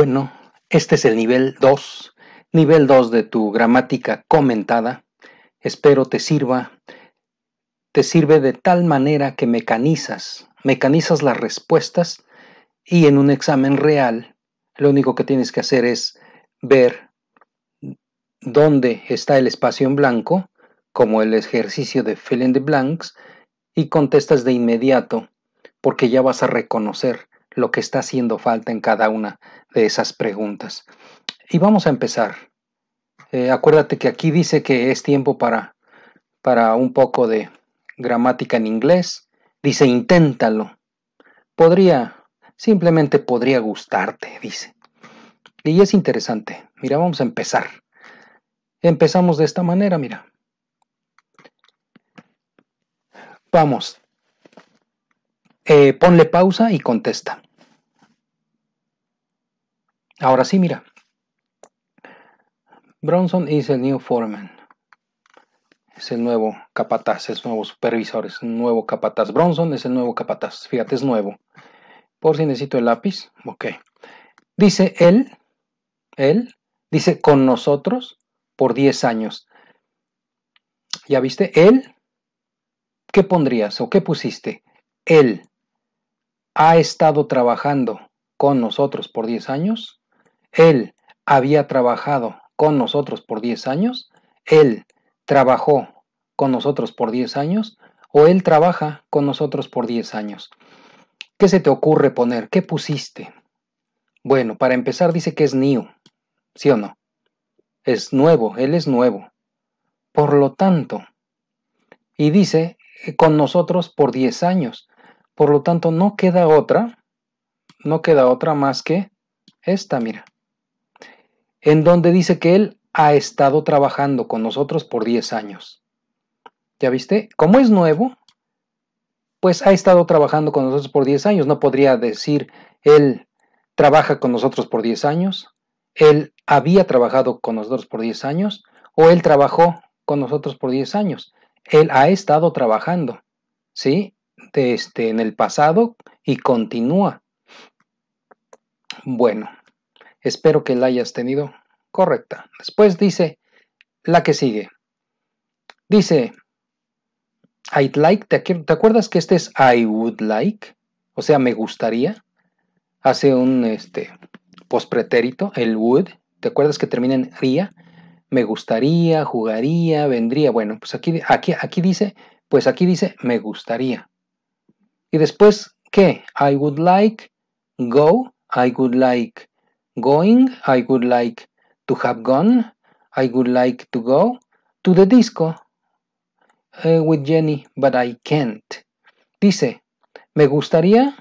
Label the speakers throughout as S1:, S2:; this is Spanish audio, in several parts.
S1: Bueno, este es el nivel 2, nivel 2 de tu gramática comentada. Espero te sirva. Te sirve de tal manera que mecanizas, mecanizas las respuestas y en un examen real lo único que tienes que hacer es ver dónde está el espacio en blanco, como el ejercicio de fill in the blanks, y contestas de inmediato, porque ya vas a reconocer lo que está haciendo falta en cada una de esas preguntas. Y vamos a empezar. Eh, acuérdate que aquí dice que es tiempo para, para un poco de gramática en inglés. Dice, inténtalo. Podría, simplemente podría gustarte, dice. Y es interesante. Mira, vamos a empezar. Empezamos de esta manera, mira. Vamos, eh, ponle pausa y contesta. Ahora sí, mira. Bronson is el new foreman. Es el nuevo capataz, es el nuevo supervisor, es el nuevo capataz. Bronson es el nuevo capataz. Fíjate, es nuevo. Por si necesito el lápiz. Ok. Dice él, él, dice con nosotros por 10 años. ¿Ya viste? Él, ¿qué pondrías o qué pusiste? Él ha estado trabajando con nosotros por 10 años, él había trabajado con nosotros por 10 años, él trabajó con nosotros por 10 años o él trabaja con nosotros por 10 años. ¿Qué se te ocurre poner? ¿Qué pusiste? Bueno, para empezar dice que es new, ¿sí o no? Es nuevo, él es nuevo. Por lo tanto, y dice eh, con nosotros por 10 años. Por lo tanto, no queda otra, no queda otra más que esta, mira, en donde dice que Él ha estado trabajando con nosotros por 10 años. ¿Ya viste? Como es nuevo, pues ha estado trabajando con nosotros por 10 años. No podría decir, Él trabaja con nosotros por 10 años, Él había trabajado con nosotros por 10 años, o Él trabajó con nosotros por 10 años. Él ha estado trabajando, ¿sí? este, en el pasado y continúa. Bueno, espero que la hayas tenido correcta. Después dice la que sigue. Dice, I'd like, ¿te, acuerdas que este es I would like? O sea, me gustaría. Hace un este, pospretérito, el would. ¿Te acuerdas que termina en ría? Me gustaría, jugaría, vendría. Bueno, pues aquí, aquí, aquí dice, pues aquí dice me gustaría. Y después, ¿qué? I would like go, I would like going, I would like to have gone, I would like to go to the disco eh, with Jenny, but I can't. Dice, me gustaría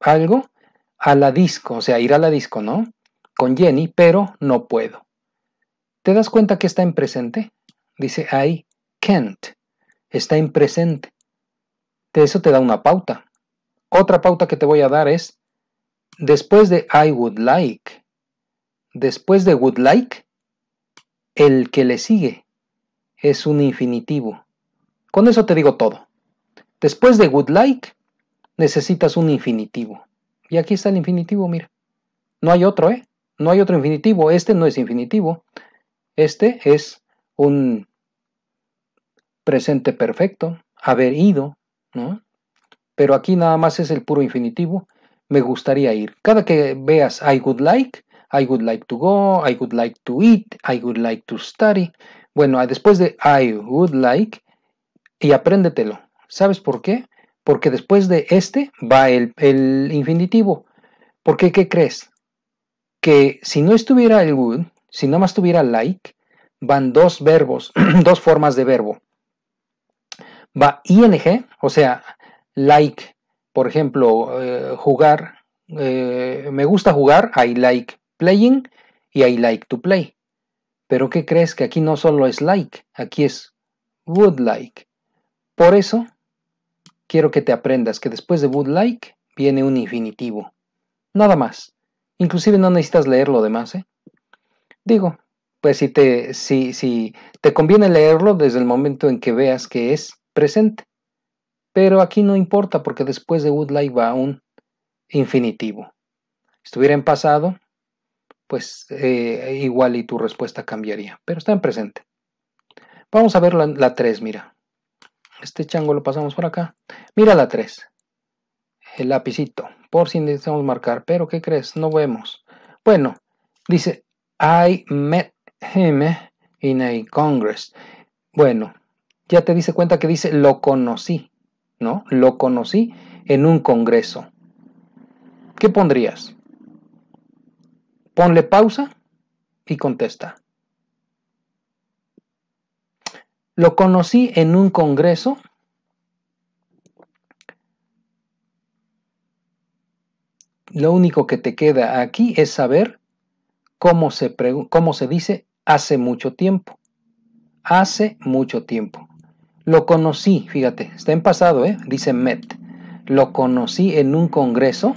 S1: algo a la disco, o sea, ir a la disco, ¿no? Con Jenny, pero no puedo. ¿Te das cuenta que está en presente? Dice, I can't. Está en presente. De eso te da una pauta. Otra pauta que te voy a dar es, después de I would like, después de would like, el que le sigue es un infinitivo. Con eso te digo todo. Después de would like, necesitas un infinitivo. Y aquí está el infinitivo, mira. No hay otro, ¿eh? No hay otro infinitivo. Este no es infinitivo. Este es un presente perfecto, haber ido, ¿no? pero aquí nada más es el puro infinitivo. Me gustaría ir. Cada que veas I would like, I would like to go, I would like to eat, I would like to study. Bueno, ah, después de I would like, y apréndetelo. ¿Sabes por qué? Porque después de este va el, el infinitivo. ¿Por ¿qué crees? Que si no estuviera el would, si nada más tuviera like, van dos verbos, dos formas de verbo. Va ing, o sea, like, por ejemplo, eh, jugar, eh, me gusta jugar, I like playing y I like to play. Pero ¿qué crees que aquí no solo es like, aquí es would like? Por eso quiero que te aprendas que después de would like viene un infinitivo. Nada más. Inclusive no necesitas leer lo demás, ¿eh? Digo, pues si te, si, si te conviene leerlo desde el momento en que veas que es presente. Pero aquí no importa porque después de would like va un infinitivo. estuviera en pasado, pues eh, igual y tu respuesta cambiaría, pero está en presente. Vamos a ver la 3, mira. Este chango lo pasamos por acá. Mira la 3. El lapicito, por si necesitamos marcar, pero ¿qué crees? No vemos. Bueno, dice, I met him in a congress. Bueno, ya te dice cuenta que dice, lo conocí. ¿no? Lo conocí en un congreso. ¿Qué pondrías? Ponle pausa y contesta. Lo conocí en un congreso. Lo único que te queda aquí es saber cómo se, cómo se dice hace mucho tiempo. Hace mucho tiempo. Lo conocí, fíjate, está en pasado, ¿eh? dice Met. Lo conocí en un congreso.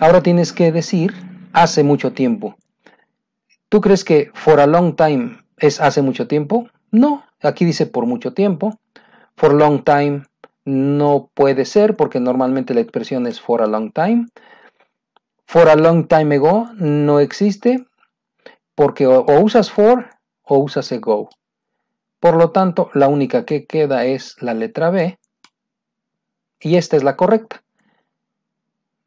S1: Ahora tienes que decir hace mucho tiempo. ¿Tú crees que for a long time es hace mucho tiempo? No, aquí dice por mucho tiempo. For long time no puede ser porque normalmente la expresión es for a long time. For a long time ago no existe porque o, o usas for o usas ago. Por lo tanto, la única que queda es la letra B y esta es la correcta.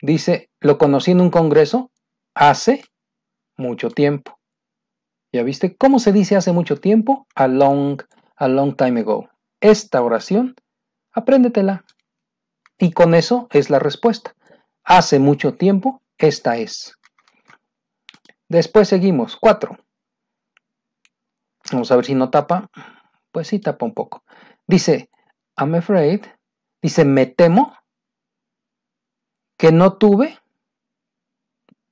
S1: Dice, lo conocí en un congreso hace mucho tiempo. ¿Ya viste? ¿Cómo se dice hace mucho tiempo? A long, a long time ago. Esta oración, apréndetela. Y con eso es la respuesta. Hace mucho tiempo, esta es. Después seguimos. Cuatro. Vamos a ver si no tapa pues sí tapa un poco. Dice, I'm afraid, dice, me temo que no tuve,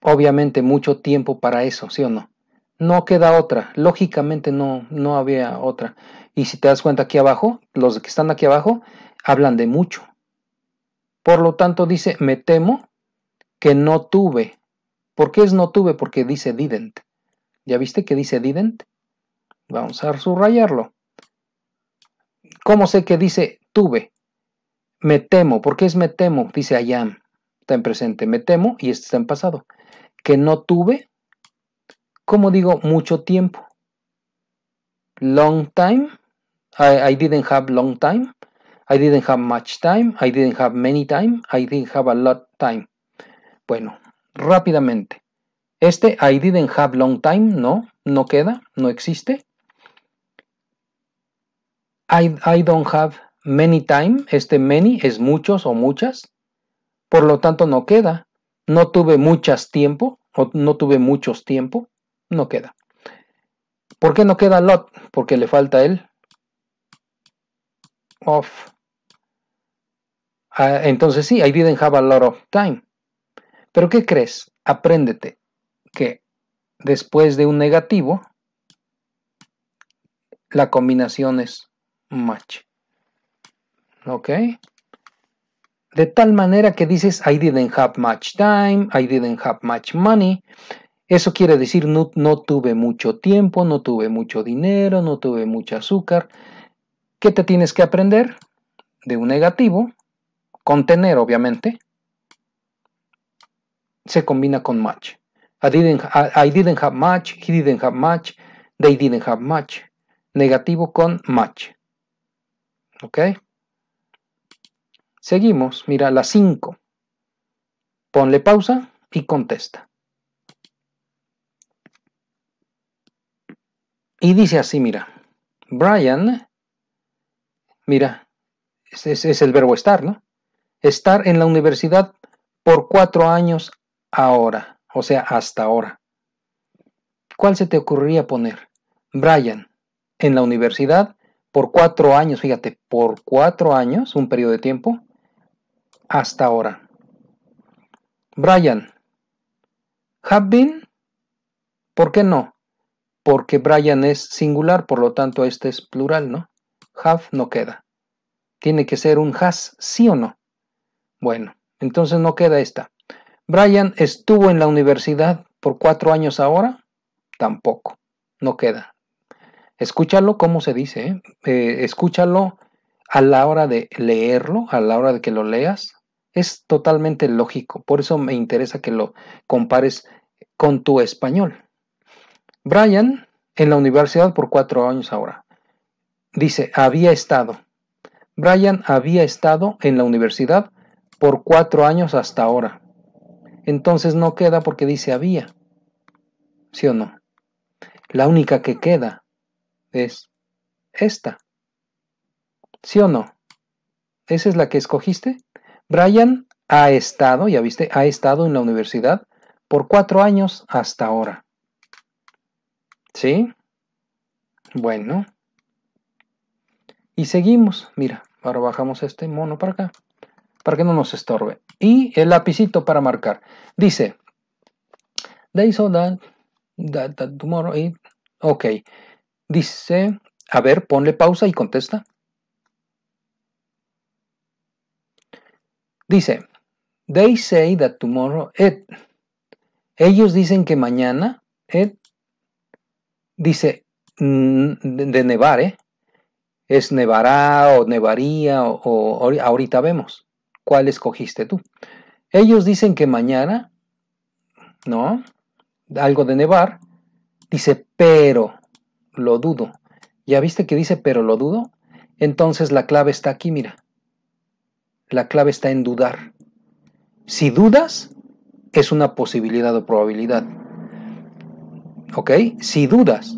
S1: obviamente, mucho tiempo para eso, ¿sí o no? No queda otra, lógicamente no, no había otra. Y si te das cuenta aquí abajo, los que están aquí abajo hablan de mucho. Por lo tanto, dice, me temo que no tuve. ¿Por qué es no tuve? Porque dice didn't. ¿Ya viste que dice didn't? Vamos a subrayarlo. ¿Cómo sé que dice tuve? Me temo, ¿Por qué es me temo, dice I am. Está en presente, me temo y este está en pasado. Que no tuve, ¿cómo digo mucho tiempo? Long time. I didn't have long time. I didn't have much time. I didn't have many time. I didn't have a lot time. Bueno, rápidamente. Este I didn't have long time, no, no queda, no existe. I, don't have many time, este many es muchos o muchas, por lo tanto no queda. No tuve muchas tiempo, o no tuve muchos tiempo, no queda. ¿Por qué no queda lot? Porque le falta el of. Ah, entonces sí, I didn't have a lot of time. Pero ¿qué crees? Apréndete que después de un negativo, la combinación es Much. ¿Ok? De tal manera que dices, I didn't have much time, I didn't have much money. Eso quiere decir, no, no tuve mucho tiempo, no tuve mucho dinero, no tuve mucho azúcar. ¿Qué te tienes que aprender? De un negativo, contener obviamente, se combina con much. I didn't, I didn't have much, he didn't have much, they didn't have much. Negativo con much. ¿Ok? Seguimos, mira, la 5. Ponle pausa y contesta. Y dice así, mira, Brian, mira, es el verbo estar, ¿no? Estar en la universidad por cuatro años ahora, o sea, hasta ahora. ¿Cuál se te ocurriría poner? Brian, en la universidad por cuatro años, fíjate, por cuatro años, un periodo de tiempo, hasta ahora. Brian, have been, ¿por qué no? Porque Brian es singular, por lo tanto este es plural, ¿no? Have no queda. Tiene que ser un has, sí o no. Bueno, entonces no queda esta. Brian estuvo en la universidad por cuatro años ahora, tampoco, no queda. Escúchalo como se dice, ¿eh? Eh, escúchalo a la hora de leerlo, a la hora de que lo leas. Es totalmente lógico, por eso me interesa que lo compares con tu español. Brian, en la universidad por cuatro años ahora, dice, había estado. Brian había estado en la universidad por cuatro años hasta ahora. Entonces no queda porque dice había. ¿Sí o no? La única que queda es esta. ¿Sí o no? ¿Esa es la que escogiste? Brian ha estado, ya viste, ha estado en la universidad por cuatro años hasta ahora. ¿Sí? Bueno. Y seguimos. Mira, ahora bajamos este mono para acá, para que no nos estorbe. Y el lapicito para marcar. Dice, they saw that, tomorrow, eh, ok. Dice, a ver, ponle pausa y contesta. Dice, they say that tomorrow it. Ellos dicen que mañana it. Dice, mm, de nevar, ¿eh? Es nevará o nevaría o, o ahorita vemos. ¿Cuál escogiste tú? Ellos dicen que mañana, ¿no? Algo de nevar. Dice, pero lo dudo. ¿Ya viste que dice pero lo dudo? Entonces la clave está aquí, mira. La clave está en dudar. Si dudas, es una posibilidad o probabilidad. ¿Ok? Si dudas,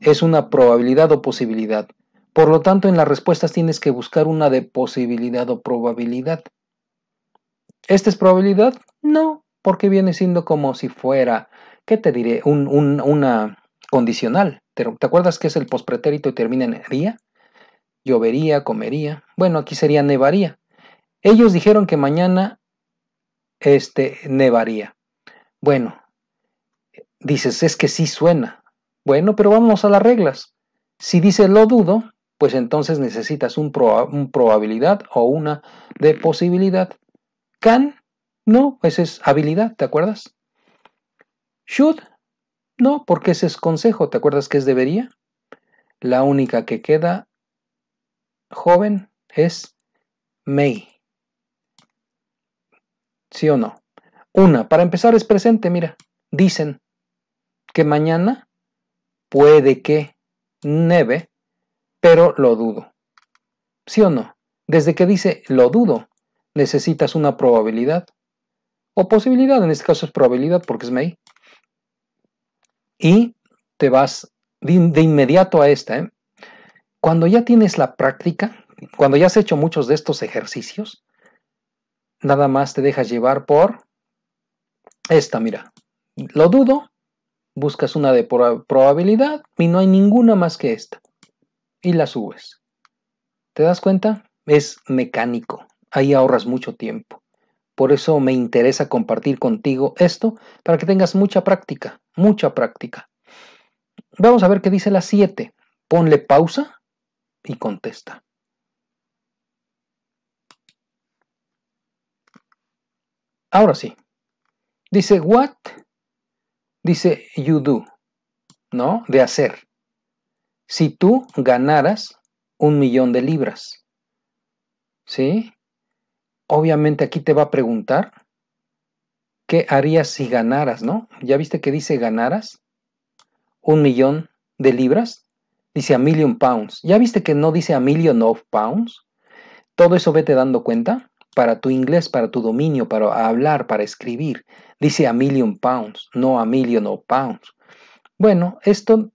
S1: es una probabilidad o posibilidad. Por lo tanto, en las respuestas tienes que buscar una de posibilidad o probabilidad. ¿Esta es probabilidad? No, porque viene siendo como si fuera, ¿qué te diré? Un, una condicional. ¿Te acuerdas que es el pospretérito y termina en día? Llovería, comería. Bueno, aquí sería nevaría. Ellos dijeron que mañana este, nevaría. Bueno, dices, es que sí suena. Bueno, pero vamos a las reglas. Si dices lo dudo, pues entonces necesitas un, probabilidad o una de posibilidad. Can, no, pues es habilidad, ¿te acuerdas? Should, no, porque ese es consejo. ¿Te acuerdas que es debería? La única que queda joven es May. ¿Sí o no? Una, para empezar es presente, mira. Dicen que mañana puede que neve, pero lo dudo. ¿Sí o no? Desde que dice lo dudo, necesitas una probabilidad. O posibilidad, en este caso es probabilidad porque es May y te vas de inmediato a esta. ¿eh? Cuando ya tienes la práctica, cuando ya has hecho muchos de estos ejercicios, nada más te dejas llevar por esta, mira. Lo dudo, buscas una de probabilidad y no hay ninguna más que esta. Y la subes. ¿Te das cuenta? Es mecánico. Ahí ahorras mucho tiempo. Por eso me interesa compartir contigo esto para que tengas mucha práctica mucha práctica. Vamos a ver qué dice la 7. Ponle pausa y contesta. Ahora sí. Dice what, dice you do, ¿no? De hacer. Si tú ganaras un millón de libras, ¿sí? Obviamente aquí te va a preguntar ¿Qué harías si ganaras, no? ¿Ya viste que dice ganaras? ¿Un millón de libras? Dice a million pounds. ¿Ya viste que no dice a million of pounds? Todo eso vete dando cuenta para tu inglés, para tu dominio, para hablar, para escribir. Dice a million pounds, no a million of pounds. Bueno, esto,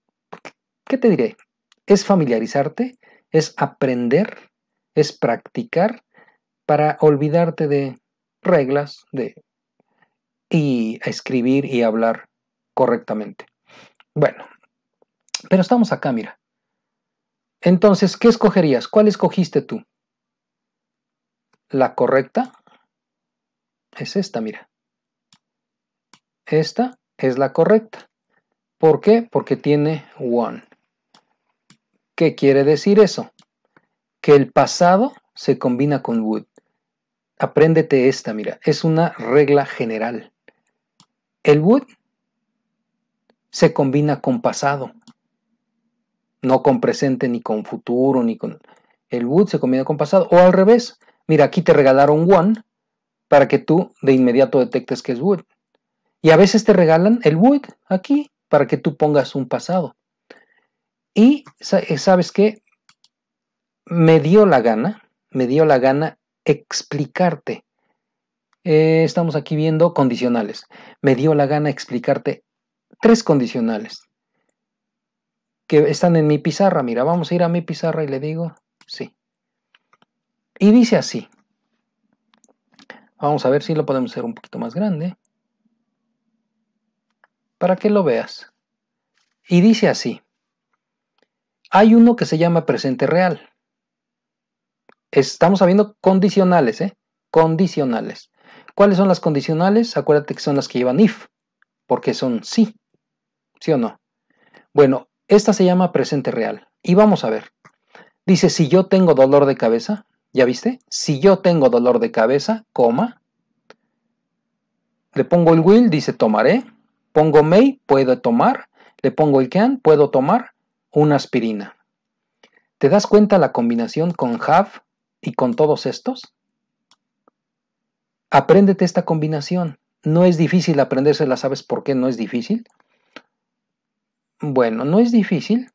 S1: ¿qué te diré? Es familiarizarte, es aprender, es practicar para olvidarte de reglas, de y escribir y hablar correctamente. Bueno, pero estamos acá, mira. Entonces, ¿qué escogerías? ¿Cuál escogiste tú? La correcta es esta, mira. Esta es la correcta. ¿Por qué? Porque tiene one. ¿Qué quiere decir eso? Que el pasado se combina con would. Apréndete esta, mira. Es una regla general. El would se combina con pasado, no con presente ni con futuro, ni con... El Wood se combina con pasado. O al revés, mira, aquí te regalaron one para que tú de inmediato detectes que es Wood. Y a veces te regalan el would aquí para que tú pongas un pasado. Y eh, sabes qué, me dio la gana, me dio la gana explicarte eh, estamos aquí viendo condicionales. Me dio la gana explicarte tres condicionales que están en mi pizarra. Mira, vamos a ir a mi pizarra y le digo sí. Y dice así. Vamos a ver si lo podemos hacer un poquito más grande. Para que lo veas. Y dice así. Hay uno que se llama presente real. Estamos habiendo condicionales, ¿eh? Condicionales. ¿Cuáles son las condicionales? Acuérdate que son las que llevan if, porque son sí. ¿Sí o no? Bueno, esta se llama presente real. Y vamos a ver. Dice, si yo tengo dolor de cabeza, ¿ya viste? Si yo tengo dolor de cabeza, coma. Le pongo el will, dice tomaré. ¿eh? Pongo may, puedo tomar. Le pongo el can, puedo tomar una aspirina. ¿Te das cuenta la combinación con have y con todos estos? Apréndete esta combinación. No es difícil aprendérsela, ¿sabes por qué no es difícil? Bueno, no es difícil.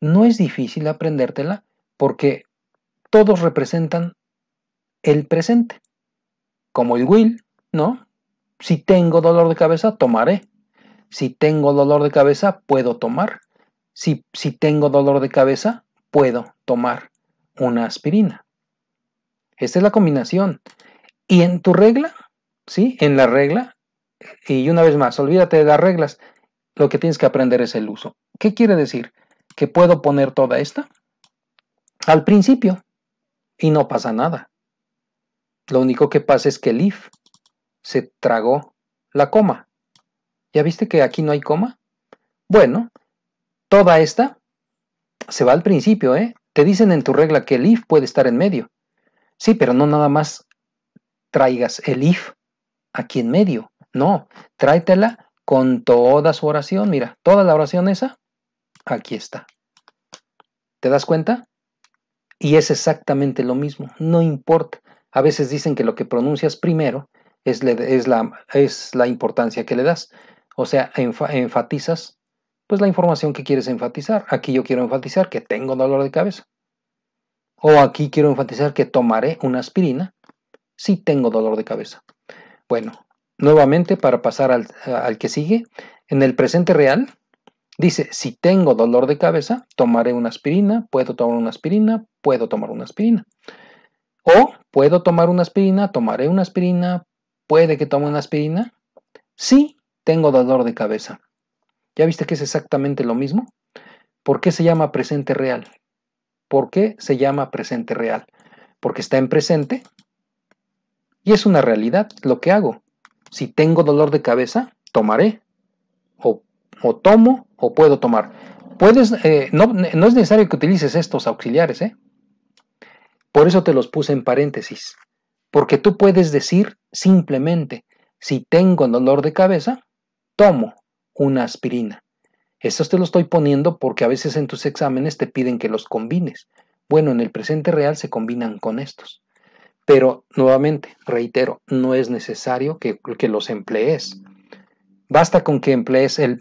S1: No es difícil aprendértela porque todos representan el presente. Como el will, ¿no? Si tengo dolor de cabeza, tomaré. Si tengo dolor de cabeza, puedo tomar. Si, si tengo dolor de cabeza, puedo tomar una aspirina. Esta es la combinación. Y en tu regla, ¿sí? En la regla, y una vez más, olvídate de las reglas, lo que tienes que aprender es el uso. ¿Qué quiere decir? Que puedo poner toda esta al principio y no pasa nada. Lo único que pasa es que el if se tragó la coma. ¿Ya viste que aquí no hay coma? Bueno, toda esta se va al principio, ¿eh? Te dicen en tu regla que el if puede estar en medio. Sí, pero no nada más traigas el if aquí en medio. No, tráetela con toda su oración. Mira, toda la oración esa, aquí está. ¿Te das cuenta? Y es exactamente lo mismo, no importa. A veces dicen que lo que pronuncias primero es, es, la, es la, importancia que le das. O sea, enfatizas pues la información que quieres enfatizar. Aquí yo quiero enfatizar que tengo dolor de cabeza. O aquí quiero enfatizar que tomaré una aspirina si tengo dolor de cabeza. Bueno, nuevamente para pasar al, que sigue, en el presente real, Dice, si tengo dolor de cabeza, tomaré una aspirina, puedo tomar una aspirina, puedo tomar una aspirina. O puedo tomar una aspirina, tomaré una aspirina, puede que tome una aspirina. Si tengo dolor de cabeza. ¿Ya viste que es exactamente lo mismo? ¿Por qué se llama presente real? ¿Por qué se llama presente real? Porque está en presente y es una realidad lo que hago. Si tengo dolor de cabeza, tomaré. O, tomo o puedo tomar. Puedes, eh, no, no es necesario que utilices estos auxiliares. ¿eh? Por eso te los puse en paréntesis. Porque tú puedes decir simplemente, si tengo dolor de cabeza, tomo una aspirina. Estos te los estoy poniendo porque a veces en tus exámenes te piden que los combines. Bueno, en el presente real se combinan con estos. Pero nuevamente, reitero, no es necesario que, los emplees. Basta con que emplees el,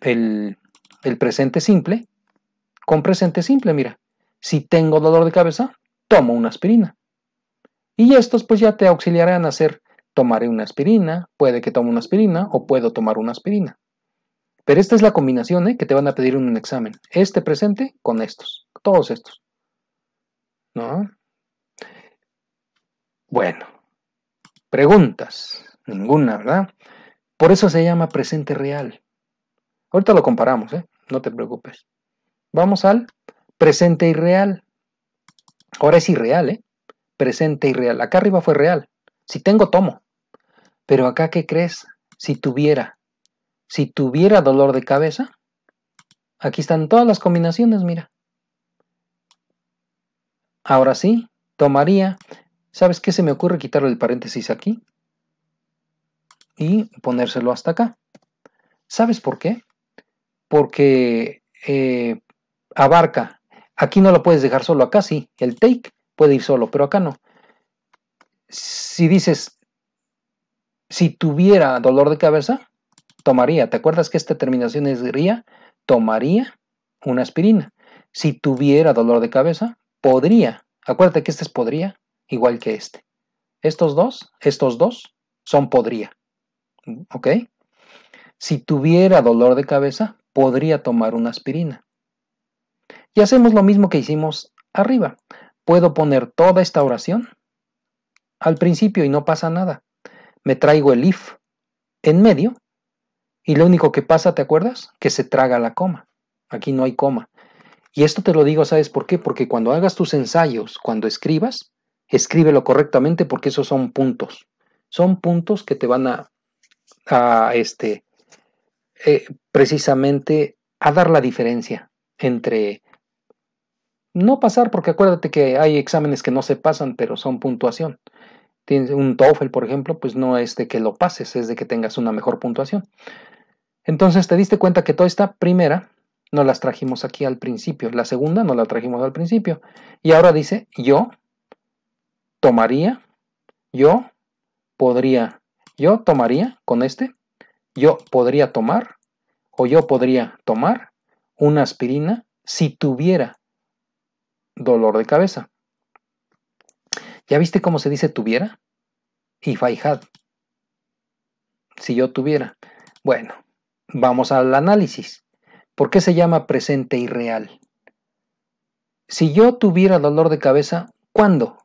S1: presente simple. Con presente simple, mira, si tengo dolor de cabeza, tomo una aspirina. Y estos pues ya te auxiliarán a hacer, tomaré una aspirina, puede que tome una aspirina o puedo tomar una aspirina. Pero esta es la combinación ¿eh? que te van a pedir en un examen. Este presente con estos, todos estos. ¿No? Bueno, preguntas, ninguna, ¿verdad? Por eso se llama presente real. Ahorita lo comparamos, ¿eh? No te preocupes. Vamos al presente irreal. Ahora es irreal, ¿eh? Presente irreal. Acá arriba fue real. Si tengo, tomo. Pero acá, ¿qué crees? Si tuviera, si tuviera dolor de cabeza, aquí están todas las combinaciones, mira. Ahora sí, tomaría. ¿Sabes qué? Se me ocurre quitarle el paréntesis aquí y ponérselo hasta acá. ¿Sabes por qué? Porque eh, abarca. Aquí no lo puedes dejar solo, acá sí. El take puede ir solo, pero acá no. Si dices, si tuviera dolor de cabeza, tomaría. ¿Te acuerdas que esta terminación es ría? Tomaría una aspirina. Si tuviera dolor de cabeza, podría. Acuérdate que este es podría igual que este. Estos dos, estos dos son podría. ¿Ok? Si tuviera dolor de cabeza, podría tomar una aspirina. Y hacemos lo mismo que hicimos arriba. Puedo poner toda esta oración al principio y no pasa nada. Me traigo el if en medio y lo único que pasa, ¿te acuerdas? Que se traga la coma. Aquí no hay coma. Y esto te lo digo, ¿sabes por qué? Porque cuando hagas tus ensayos, cuando escribas, escríbelo correctamente porque esos son puntos. Son puntos que te van a, este, eh, precisamente a dar la diferencia entre no pasar, porque acuérdate que hay exámenes que no se pasan, pero son puntuación. Tienes un TOEFL, por ejemplo, pues no es de que lo pases, es de que tengas una mejor puntuación. Entonces te diste cuenta que toda esta primera no las trajimos aquí al principio, la segunda no la trajimos al principio. Y ahora dice yo tomaría, yo podría, yo tomaría con este, yo podría tomar o yo podría tomar una aspirina si tuviera dolor de cabeza. ¿Ya viste cómo se dice tuviera? Y I Si yo tuviera. Bueno, vamos al análisis. ¿Por qué se llama presente y real? Si yo tuviera dolor de cabeza, ¿cuándo?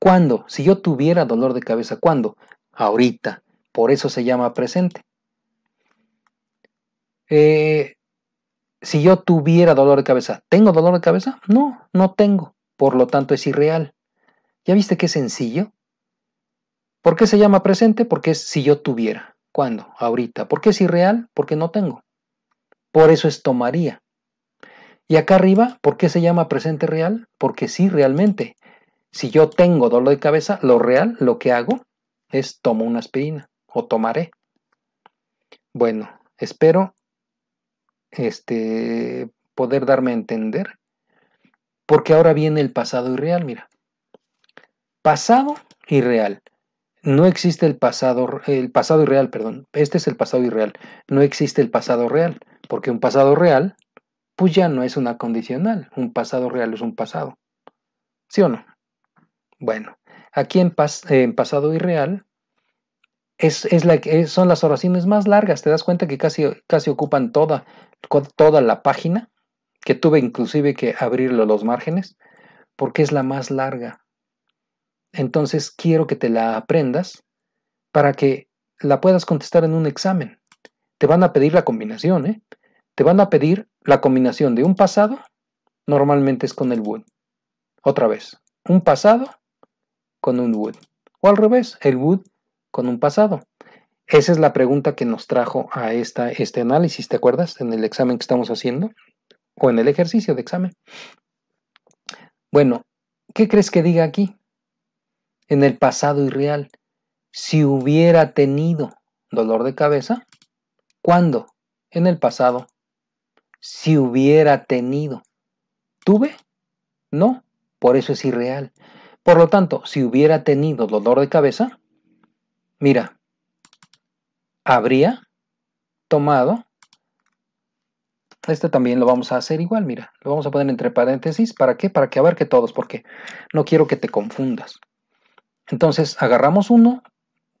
S1: ¿Cuándo? Si yo tuviera dolor de cabeza, ¿cuándo? Ahorita. Por eso se llama presente. Eh, si yo tuviera dolor de cabeza, ¿tengo dolor de cabeza? No, no tengo. Por lo tanto, es irreal. ¿Ya viste qué sencillo? ¿Por qué se llama presente? Porque es si yo tuviera. ¿Cuándo? Ahorita. ¿Por qué es irreal? Porque no tengo. Por eso es tomaría. Y acá arriba, ¿por qué se llama presente real? Porque sí, realmente. Si yo tengo dolor de cabeza, lo real, lo que hago es tomo una aspirina o tomaré. Bueno, espero este, poder darme a entender, porque ahora viene el pasado irreal, mira. Pasado irreal. No existe el pasado, el pasado irreal, perdón. Este es el pasado irreal. No existe el pasado real, porque un pasado real, pues ya no es una condicional. Un pasado real es un pasado. ¿Sí o no? Bueno, aquí en, pasado irreal es, es la, son las oraciones más largas. Te das cuenta que casi, casi ocupan toda, toda la página, que tuve inclusive que abrir los márgenes, porque es la más larga. Entonces quiero que te la aprendas para que la puedas contestar en un examen. Te van a pedir la combinación, ¿eh? Te van a pedir la combinación de un pasado, normalmente es con el would. Otra vez, un pasado con un would. O al revés, el would con un pasado. Esa es la pregunta que nos trajo a esta, este análisis, ¿te acuerdas? En el examen que estamos haciendo o en el ejercicio de examen. Bueno, ¿qué crees que diga aquí? En el pasado irreal, si hubiera tenido dolor de cabeza, ¿cuándo? En el pasado. Si hubiera tenido. ¿Tuve? No, por eso es irreal. Por lo tanto, si hubiera tenido dolor de cabeza, mira, habría tomado, este también lo vamos a hacer igual, mira, lo vamos a poner entre paréntesis, ¿para qué? Para que abarque todos, porque no quiero que te confundas. Entonces, agarramos uno,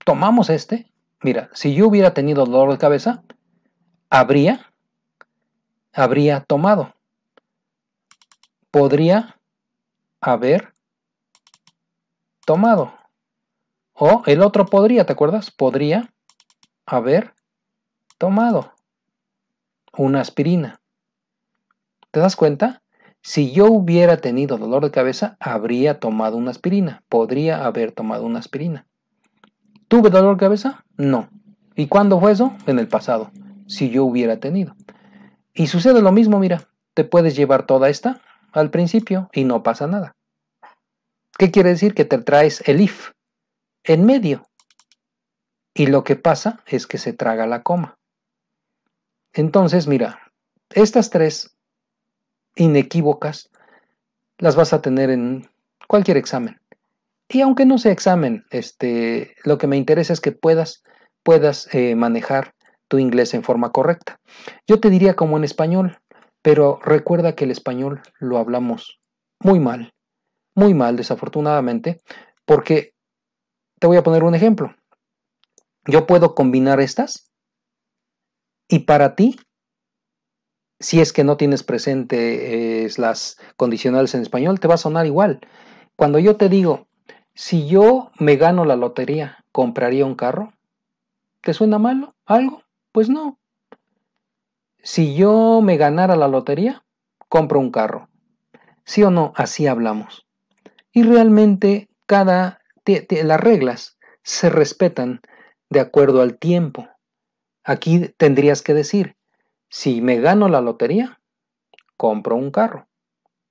S1: tomamos este, mira, si yo hubiera tenido dolor de cabeza, habría, habría tomado, podría haber tomado. O el otro podría, ¿te acuerdas? Podría haber tomado una aspirina. ¿Te das cuenta? Si yo hubiera tenido dolor de cabeza, habría tomado una aspirina. Podría haber tomado una aspirina. ¿Tuve dolor de cabeza? No. ¿Y cuándo fue eso? En el pasado. Si yo hubiera tenido. Y sucede lo mismo, mira. Te puedes llevar toda esta al principio y no pasa nada. ¿Qué quiere decir? Que te traes el if en medio. Y lo que pasa es que se traga la coma. Entonces, mira, estas tres inequívocas las vas a tener en cualquier examen. Y aunque no sea examen, este, lo que me interesa es que puedas, puedas eh, manejar tu inglés en forma correcta. Yo te diría como en español, pero recuerda que el español lo hablamos muy mal muy mal, desafortunadamente, porque te voy a poner un ejemplo. Yo puedo combinar estas y para ti, si es que no tienes presente las condicionales en español, te va a sonar igual. Cuando yo te digo, si yo me gano la lotería, ¿compraría un carro? ¿Te suena malo? ¿Algo? Pues no. Si yo me ganara la lotería, compro un carro. ¿Sí o no? Así hablamos y realmente cada las reglas se respetan de acuerdo al tiempo. Aquí tendrías que decir, si me gano la lotería, compro un carro,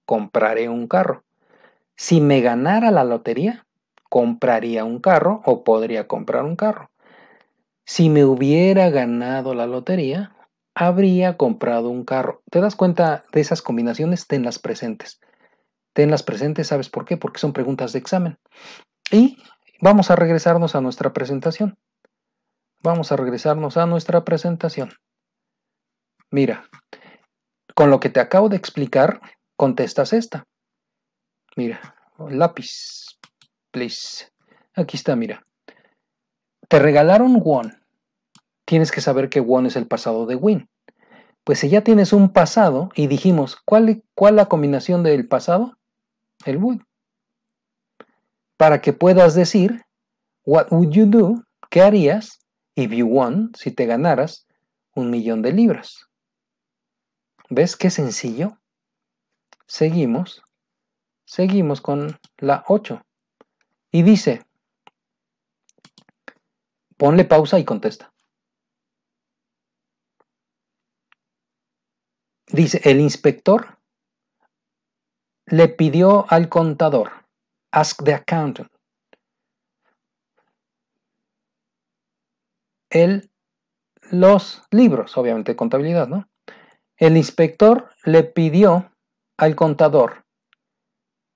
S1: compraré un carro. Si me ganara la lotería, compraría un carro o podría comprar un carro. Si me hubiera ganado la lotería, habría comprado un carro. ¿Te das cuenta de esas combinaciones? Tenlas presentes las presentes, ¿sabes por qué? Porque son preguntas de examen. Y vamos a regresarnos a nuestra presentación. Vamos a regresarnos a nuestra presentación. Mira, con lo que te acabo de explicar, contestas esta. Mira, lápiz, please. Aquí está, mira. Te regalaron One. Tienes que saber que One es el pasado de win. Pues si ya tienes un pasado y dijimos, ¿cuál, cuál la combinación del pasado? el would. Para que puedas decir, what would you do? ¿Qué harías if you won, si te ganaras, un millón de libras? ¿Ves qué sencillo? Seguimos. Seguimos con la 8. Y dice, ponle pausa y contesta. Dice, el inspector le pidió al contador, ask the accountant. El, los libros, obviamente, de contabilidad, ¿no? El inspector le pidió al contador,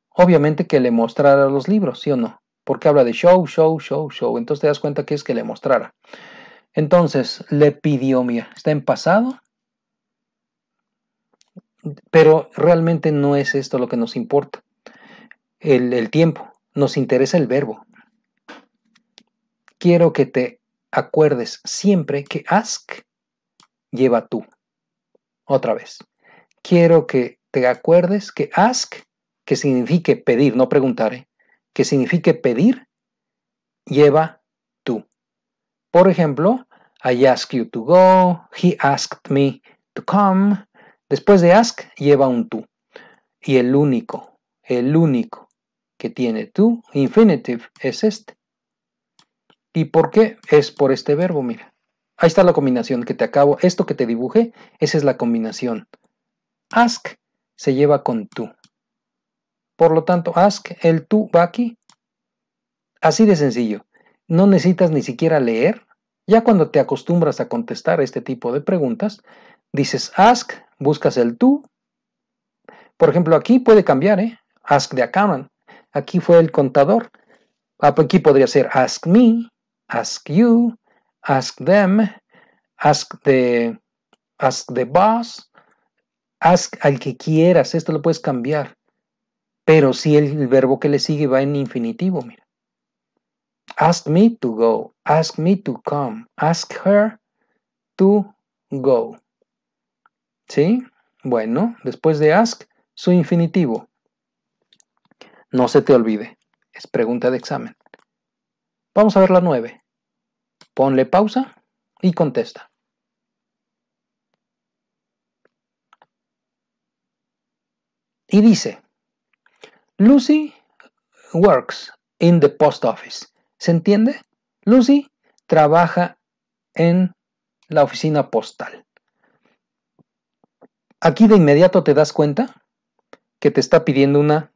S1: obviamente, que le mostrara los libros, ¿sí o no? Porque habla de show, show, show, show. Entonces te das cuenta que es que le mostrara. Entonces, le pidió, mira, está en pasado, pero realmente no es esto lo que nos importa. El, tiempo. Nos interesa el verbo. Quiero que te acuerdes siempre que ask lleva tú. Otra vez. Quiero que te acuerdes que ask, que signifique pedir, no preguntar, ¿eh? que signifique pedir, lleva tú. Por ejemplo, I ask you to go, he asked me to come, Después de ask lleva un tú. Y el único, el único que tiene tú, infinitive, es este. ¿Y por qué? Es por este verbo, mira. Ahí está la combinación que te acabo. Esto que te dibujé, esa es la combinación. Ask se lleva con tú. Por lo tanto, ask, el tú va aquí. Así de sencillo. No necesitas ni siquiera leer. Ya cuando te acostumbras a contestar este tipo de preguntas, dices ask, buscas el tú. Por ejemplo, aquí puede cambiar, ¿eh? ask the accountant. Aquí fue el contador. Aquí podría ser ask me, ask you, ask them, ask the, ask the boss, ask al que quieras. Esto lo puedes cambiar. Pero si el verbo que le sigue va en infinitivo, mira. Ask me to go, ask me to come, ask her to go. ¿Sí? Bueno, después de ask, su infinitivo. No se te olvide. Es pregunta de examen. Vamos a ver la nueve. Ponle pausa y contesta. Y dice, Lucy works in the post office. ¿Se entiende? Lucy trabaja en la oficina postal. Aquí de inmediato te das cuenta que te está pidiendo una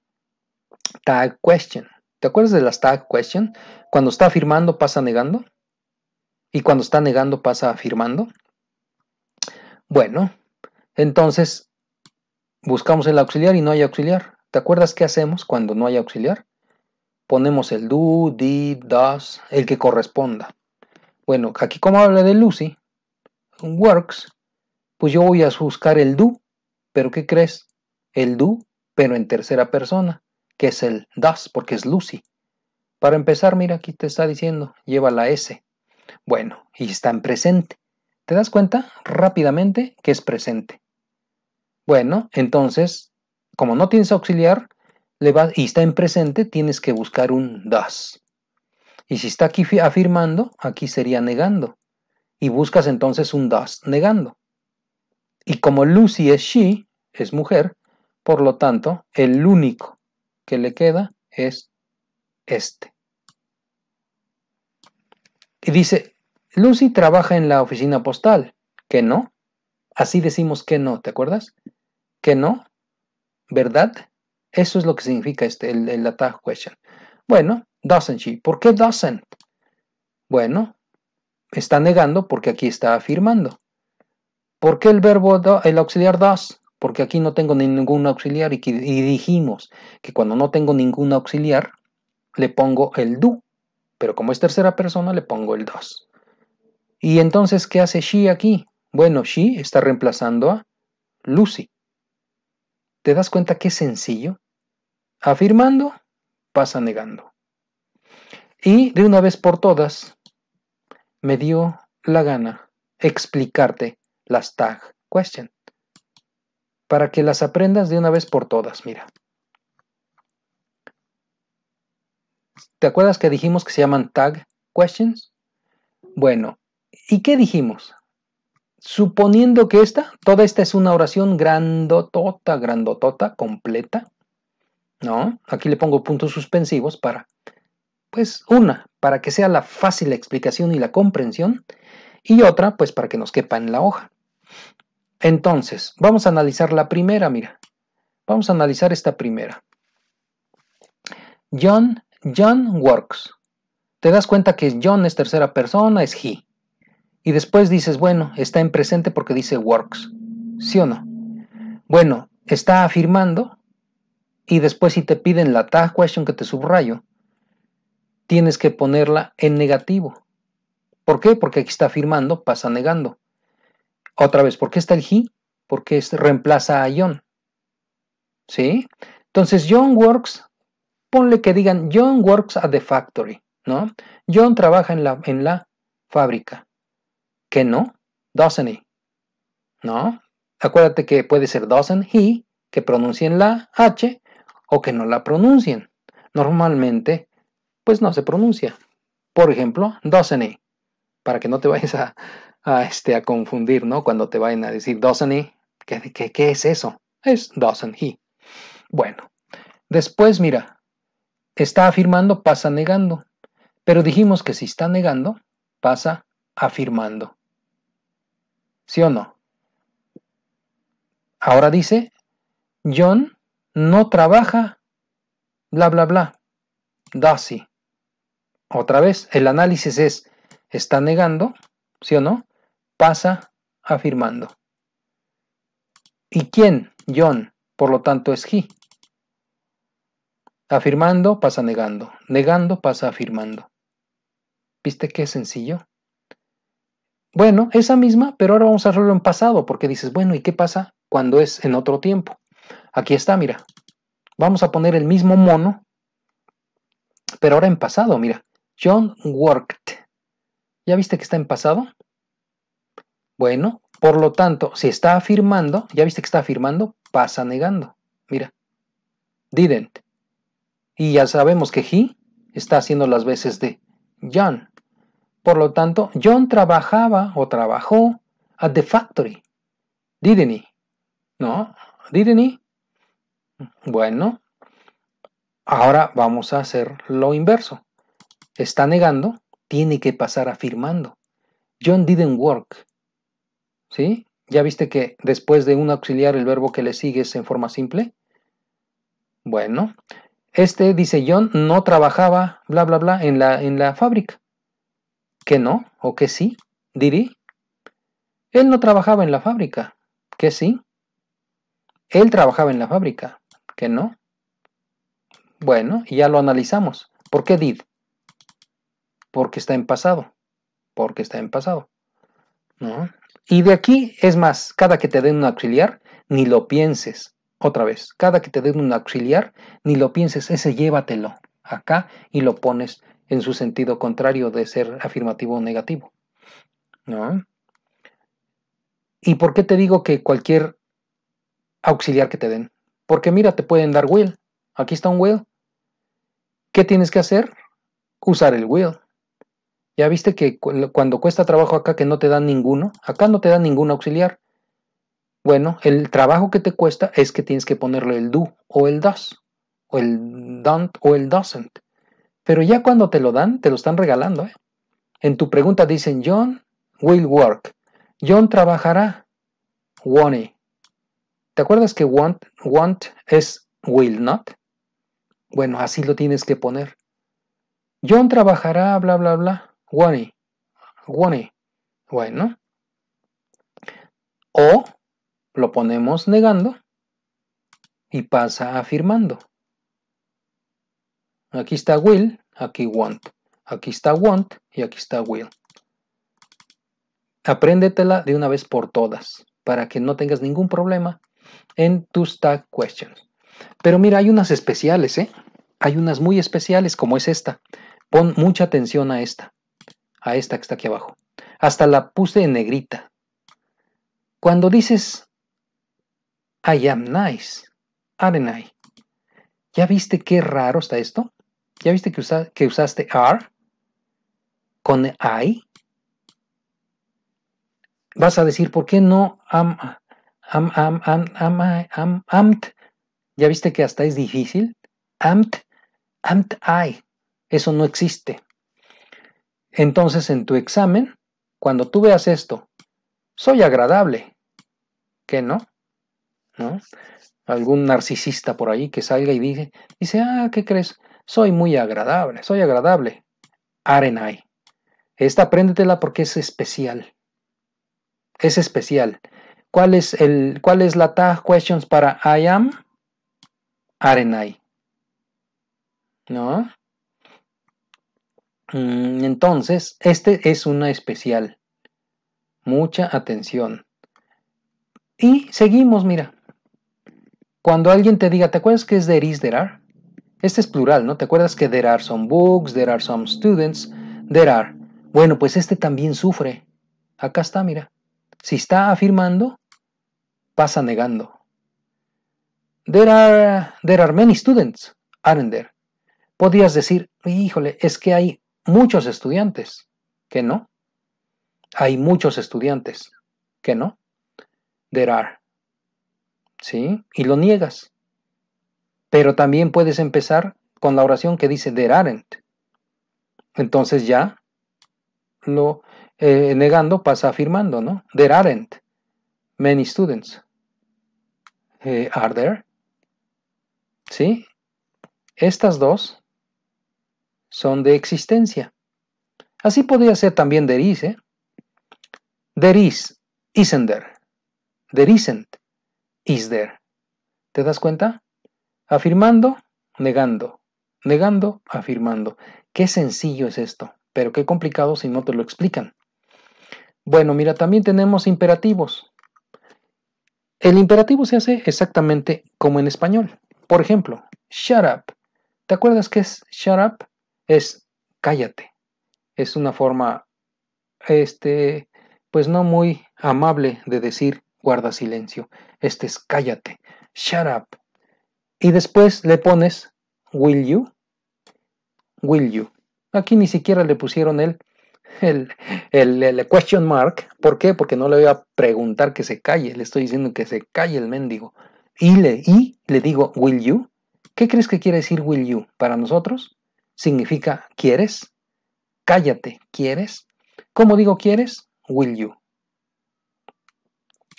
S1: tag question. ¿Te acuerdas de las tag question? Cuando está afirmando pasa negando y cuando está negando pasa afirmando. Bueno, entonces buscamos el auxiliar y no hay auxiliar. ¿Te acuerdas qué hacemos cuando no hay auxiliar? Ponemos el do, did, does, el que corresponda. Bueno, aquí como habla de Lucy, works, pues yo voy a buscar el do, pero ¿qué crees? El do, pero en tercera persona, que es el das, porque es Lucy. Para empezar, mira, aquí te está diciendo, lleva la S. Bueno, y está en presente. ¿Te das cuenta rápidamente que es presente? Bueno, entonces, como no tienes auxiliar le y está en presente, tienes que buscar un das. Y si está aquí afirmando, aquí sería negando. Y buscas entonces un das negando. Y como Lucy es she, es mujer, por lo tanto, el único que le queda es este. Y dice, Lucy trabaja en la oficina postal. ¿Que no? Así decimos que no, ¿te acuerdas? ¿Que no? ¿Verdad? Eso es lo que significa este, el, el question. Bueno, doesn't she? ¿Por qué doesn't? Bueno, está negando porque aquí está afirmando. ¿Por qué el verbo, el auxiliar das? Porque aquí no tengo ningún auxiliar y, dijimos que cuando no tengo ningún auxiliar, le pongo el do. Pero como es tercera persona, le pongo el dos. ¿Y entonces qué hace she aquí? Bueno, she está reemplazando a Lucy. ¿Te das cuenta qué sencillo? Afirmando, pasa negando. Y de una vez por todas, me dio la gana explicarte las tag question, para que las aprendas de una vez por todas, mira. ¿Te acuerdas que dijimos que se llaman tag questions? Bueno, ¿y qué dijimos? Suponiendo que esta, toda esta es una oración grandotota, grandotota, completa, ¿no? Aquí le pongo puntos suspensivos para, pues una, para que sea la fácil explicación y la comprensión, y otra, pues para que nos quepa en la hoja. Entonces, vamos a analizar la primera, mira. Vamos a analizar esta primera. John, John works. Te das cuenta que John es tercera persona, es he. Y después dices, bueno, está en presente porque dice works. ¿Sí o no? Bueno, está afirmando y después si te piden la tag question que te subrayo, tienes que ponerla en negativo. ¿Por qué? Porque aquí está afirmando, pasa negando. Otra vez, ¿por qué está el he? Porque es, reemplaza a John. ¿Sí? Entonces, John Works, ponle que digan John Works at the factory, ¿no? John trabaja en la, en la fábrica. ¿Qué no? Doesn't he? ¿No? Acuérdate que puede ser doesn't he, que pronuncien la H o que no la pronuncien. Normalmente, pues no se pronuncia. Por ejemplo, doesn't he, para que no te vayas a, a, este, a confundir, ¿no? Cuando te vayan a decir doesn't he, ¿qué, qué, qué es eso? Es doesn't he. Bueno, después mira, está afirmando, pasa negando. Pero dijimos que si está negando, pasa afirmando. ¿Sí o no? Ahora dice, John no trabaja, bla, bla, bla. Does he. Otra vez, el análisis es, está negando, ¿sí o no? pasa afirmando. ¿Y quién? John, por lo tanto es he. Afirmando pasa negando, negando pasa afirmando. ¿Viste qué sencillo? Bueno, esa misma, pero ahora vamos a hacerlo en pasado, porque dices, bueno, ¿y qué pasa cuando es en otro tiempo? Aquí está, mira. Vamos a poner el mismo mono, pero ahora en pasado, mira. John worked. ¿Ya viste que está en pasado? Bueno, por lo tanto, si está afirmando, ya viste que está afirmando, pasa negando. Mira, didn't. Y ya sabemos que he está haciendo las veces de John. Por lo tanto, John trabajaba o trabajó at the factory. Didn't he? ¿No? Didn't he? Bueno, ahora vamos a hacer lo inverso. Está negando, tiene que pasar afirmando. John didn't work. ¿Sí? ¿Ya viste que después de un auxiliar el verbo que le sigue es en forma simple? Bueno, este dice John no trabajaba, bla, bla, bla, en la, en la fábrica. ¿Que no? ¿O que sí? Dirí. Él no trabajaba en la fábrica. ¿Que sí? Él trabajaba en la fábrica. ¿Que no? Bueno, ya lo analizamos. ¿Por qué did? Porque está en pasado. Porque está en pasado. ¿No? Y de aquí, es más, cada que te den un auxiliar, ni lo pienses. Otra vez, cada que te den un auxiliar, ni lo pienses, ese llévatelo acá y lo pones en su sentido contrario de ser afirmativo o negativo. ¿Y por qué te digo que cualquier auxiliar que te den? Porque mira, te pueden dar will. Aquí está un will. ¿Qué tienes que hacer? Usar el will. Ya viste que cuando cuesta trabajo acá que no te dan ninguno, acá no te dan ningún auxiliar. Bueno, el trabajo que te cuesta es que tienes que ponerle el do o el does, o el don't o el doesn't. Pero ya cuando te lo dan, te lo están regalando. ¿eh? En tu pregunta dicen John will work. John trabajará. Won't. ¿Te acuerdas que want, want es will not? Bueno, así lo tienes que poner. John trabajará, bla, bla, bla. Wani. Wani. bueno. O lo ponemos negando y pasa afirmando. Aquí está will, aquí want. Aquí está want y aquí está will. Apréndetela de una vez por todas para que no tengas ningún problema en tus tag questions. Pero mira, hay unas especiales, ¿eh? Hay unas muy especiales como es esta. Pon mucha atención a esta a esta que está aquí abajo. Hasta la puse en negrita. Cuando dices, I am nice, aren't I? ¿Ya viste qué raro está esto? ¿Ya viste que, usaste are con I? Vas a decir, ¿por qué no am, am, am, am, am, amt? ¿Ya viste que hasta es difícil? Amt, amt I. Eso no existe. Entonces en tu examen, cuando tú veas esto, soy agradable, ¿qué no? ¿No? Algún narcisista por ahí que salga y dice, dice, ah, ¿qué crees? Soy muy agradable, soy agradable. Arenai. Esta apréndetela porque es especial. Es especial. ¿Cuál es, el, cuál es la tag questions para I am? Arenai. ¿No? Mm, entonces, este es una especial. Mucha atención. Y seguimos, mira. Cuando alguien te diga, ¿te acuerdas que es there is, there are? Este es plural, ¿no? ¿Te acuerdas que there are some books, there are some students, there are? Bueno, pues este también sufre. Acá está, mira. Si está afirmando, pasa negando. There are, there are many students, aren't there? Podías decir, híjole, es que hay muchos estudiantes que no. Hay muchos estudiantes que no. There are. ¿Sí? Y lo niegas. Pero también puedes empezar con la oración que dice there aren't. Entonces ya lo eh, negando pasa afirmando, ¿no? There aren't many students. Eh, are there? ¿Sí? Estas dos son de existencia. Así podría ser también de ¿eh? is, ¿eh? There is, isn't there. There isn't, is there. ¿Te das cuenta? Afirmando, negando. Negando, afirmando. Qué sencillo es esto, pero qué complicado si no te lo explican. Bueno, mira, también tenemos imperativos. El imperativo se hace exactamente como en español. Por ejemplo, shut up. ¿Te acuerdas qué es shut up? es cállate. Es una forma, este, pues no muy amable de decir guarda silencio. Este es cállate, shut up. Y después le pones will you, will you. Aquí ni siquiera le pusieron el, el, el, question mark. ¿Por qué? Porque no le voy a preguntar que se calle. Le estoy diciendo que se calle el mendigo. Y le, y le digo will you. ¿Qué crees que quiere decir will you para nosotros? significa ¿quieres? Cállate, ¿quieres? ¿Cómo digo quieres? Will you.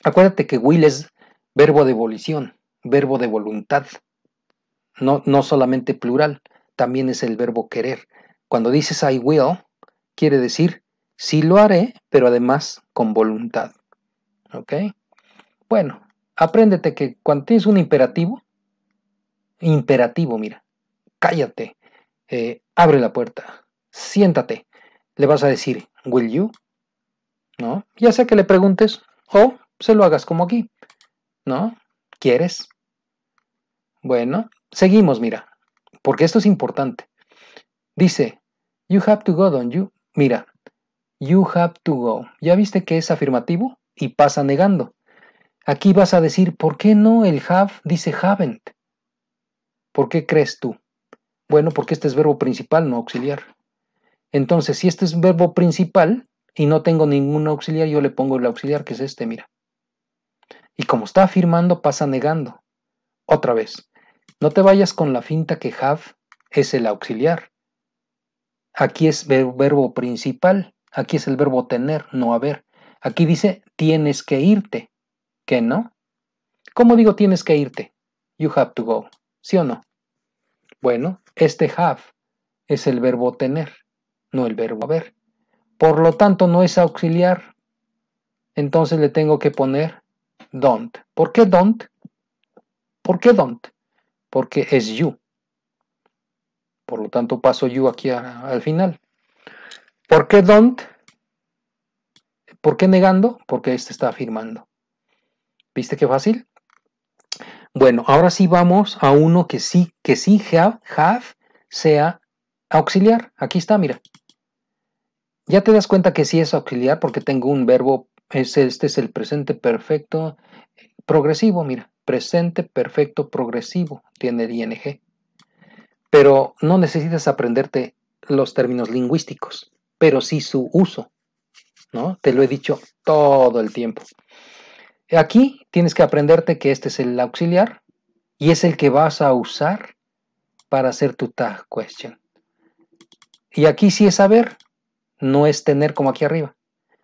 S1: Acuérdate que will es verbo de volición, verbo de voluntad. No, no solamente plural, también es el verbo querer. Cuando dices I will, quiere decir sí lo haré, pero además con voluntad. ¿Ok? Bueno, apréndete que cuando tienes un imperativo, imperativo, mira, cállate, eh, abre la puerta, siéntate, le vas a decir, will you? ¿No? Ya sea que le preguntes o se lo hagas como aquí, ¿no? ¿Quieres? Bueno, seguimos, mira, porque esto es importante. Dice, you have to go, don't you? Mira, you have to go. ¿Ya viste que es afirmativo? Y pasa negando. Aquí vas a decir, ¿por qué no el have dice haven't? ¿Por qué crees tú? Bueno, porque este es verbo principal, no auxiliar. Entonces, si este es verbo principal y no tengo ningún auxiliar, yo le pongo el auxiliar, que es este, mira. Y como está afirmando, pasa negando. Otra vez, no te vayas con la finta que have es el auxiliar. Aquí es verbo principal, aquí es el verbo tener, no haber. Aquí dice tienes que irte, que no. ¿Cómo digo tienes que irte? You have to go, ¿sí o no? Bueno, este have es el verbo tener, no el verbo haber. Por lo tanto, no es auxiliar. Entonces le tengo que poner don't. ¿Por qué don't? ¿Por qué don't? Porque es you. Por lo tanto, paso you aquí al final. ¿Por qué don't? ¿Por qué negando? Porque este está afirmando. ¿Viste qué fácil? Bueno, ahora sí vamos a uno que sí, que sí have, have sea auxiliar. Aquí está, mira. Ya te das cuenta que sí es auxiliar porque tengo un verbo, es, este es el presente perfecto progresivo, mira. Presente perfecto progresivo tiene el ING. Pero no necesitas aprenderte los términos lingüísticos, pero sí su uso. ¿no? Te lo he dicho todo el tiempo. Aquí tienes que aprenderte que este es el auxiliar y es el que vas a usar para hacer tu tag question. Y aquí sí es HABER, no es tener como aquí arriba.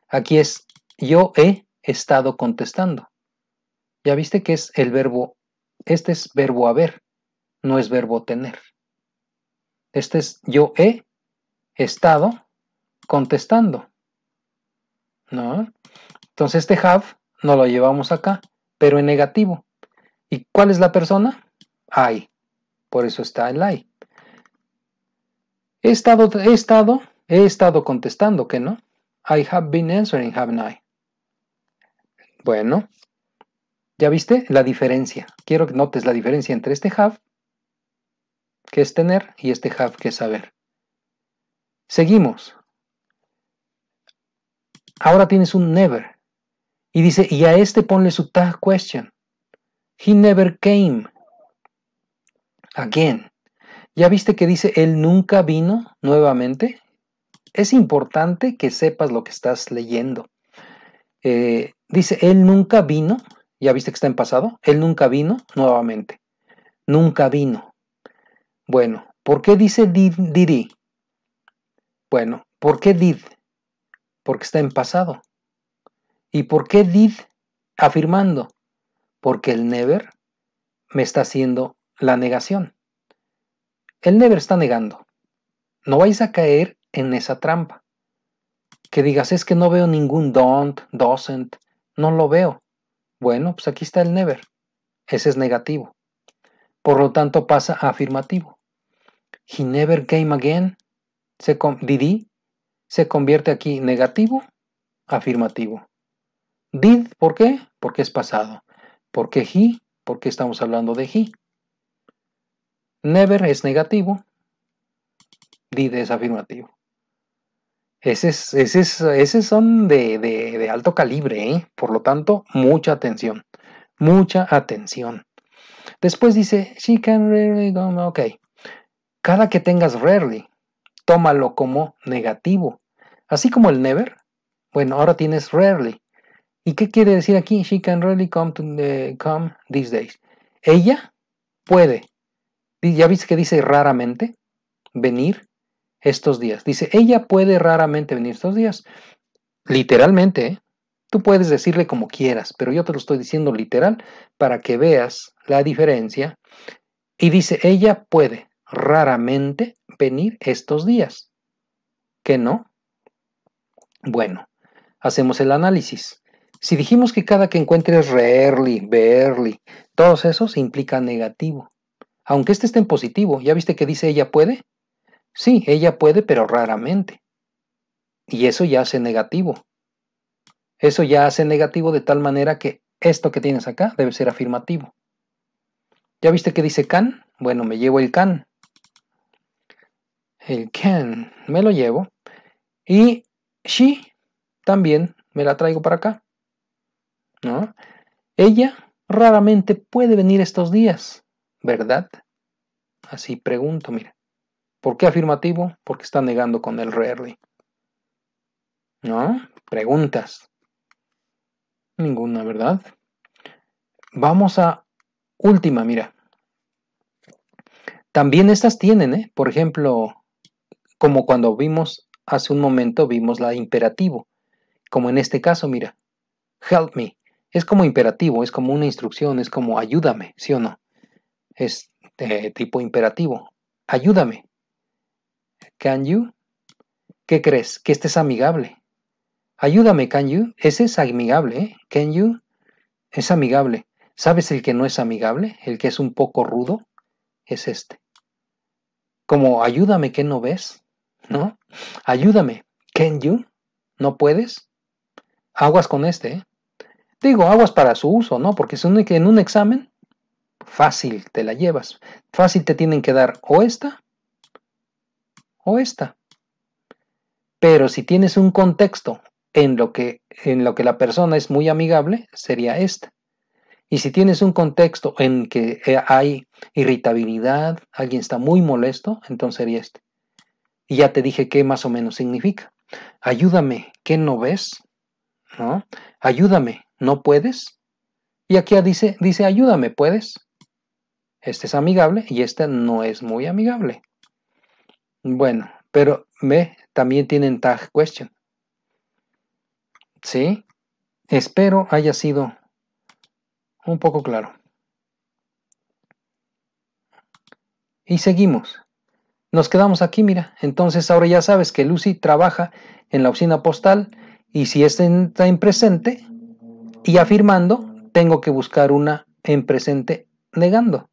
S1: Aquí es yo he estado contestando. Ya viste que es el verbo, este es verbo haber, no es verbo tener. Este es yo he estado contestando. ¿No? Entonces este have no lo llevamos acá, pero en negativo. ¿Y cuál es la persona? I. Por eso está el I. He estado, he estado, he estado contestando que no. I have been answering, haven't I? Bueno, ¿ya viste la diferencia? Quiero que notes la diferencia entre este have, que es tener, y este have, que es saber. Seguimos. Ahora tienes un never. Y dice, y a este ponle su tag question. He never came. Again. ¿Ya viste que dice, él nunca vino nuevamente? Es importante que sepas lo que estás leyendo. Eh, dice, él nunca vino. ¿Ya viste que está en pasado? Él nunca vino nuevamente. Nunca vino. Bueno, ¿por qué dice did, Bueno, ¿por qué did? Porque está en pasado. ¿Y por qué did afirmando? Porque el never me está haciendo la negación. El never está negando. No vais a caer en esa trampa. Que digas, es que no veo ningún don't, doesn't, no lo veo. Bueno, pues aquí está el never. Ese es negativo. Por lo tanto pasa a afirmativo. He never came again. Se did se convierte aquí negativo, afirmativo. Did, ¿por qué? Porque es pasado. ¿Por qué he? Porque estamos hablando de he. Never es negativo. Did es afirmativo. Ese ese son de, de, de, alto calibre, ¿eh? por lo tanto, mucha atención. Mucha atención. Después dice, she can rarely go. Ok. Cada que tengas rarely, tómalo como negativo. Así como el never. Bueno, ahora tienes rarely. ¿Y qué quiere decir aquí? She can really come, to come these days. Ella puede. ¿Ya viste que dice raramente venir estos días? Dice, ella puede raramente venir estos días. Literalmente, ¿eh? tú puedes decirle como quieras, pero yo te lo estoy diciendo literal para que veas la diferencia. Y dice, ella puede raramente venir estos días. ¿Qué no? Bueno, hacemos el análisis. Si dijimos que cada que encuentres rarely, barely, todos esos implica negativo. Aunque este esté en positivo, ¿ya viste que dice ella puede? Sí, ella puede, pero raramente. Y eso ya hace negativo. Eso ya hace negativo de tal manera que esto que tienes acá debe ser afirmativo. ¿Ya viste que dice can? Bueno, me llevo el can. El can, me lo llevo. Y she también me la traigo para acá. ¿no? Ella raramente puede venir estos días, ¿verdad? Así pregunto, mira. ¿Por qué afirmativo? Porque está negando con el rarely. ¿No? Preguntas. Ninguna, ¿verdad? Vamos a última, mira. También estas tienen, ¿eh? Por ejemplo, como cuando vimos hace un momento, vimos la imperativo. Como en este caso, mira. Help me es como imperativo, es como una instrucción, es como ayúdame, ¿sí o no? Es este tipo imperativo. Ayúdame. Can you? ¿Qué crees? Que este es amigable. Ayúdame, can you? Ese es amigable, ¿eh? Can you? Es amigable. ¿Sabes el que no es amigable? El que es un poco rudo. Es este. Como ayúdame, que no ves? ¿No? Ayúdame, can you? ¿No puedes? Aguas con este, ¿eh? Digo, aguas para su uso, ¿no? Porque en un examen fácil te la llevas. Fácil te tienen que dar o esta o esta. Pero si tienes un contexto en lo que, en lo que la persona es muy amigable, sería esta. Y si tienes un contexto en que eh, hay irritabilidad, alguien está muy molesto, entonces sería este. Y ya te dije qué más o menos significa. Ayúdame, ¿qué no ves? ¿No? Ayúdame, ¿No puedes? Y aquí dice, dice ayúdame, ¿puedes? Este es amigable y este no es muy amigable. Bueno, pero ve, también tienen tag question. ¿Sí? Espero haya sido un poco claro. Y seguimos. Nos quedamos aquí, mira. Entonces ahora ya sabes que Lucy trabaja en la oficina postal y si está está en presente, y afirmando, tengo que buscar una en presente negando.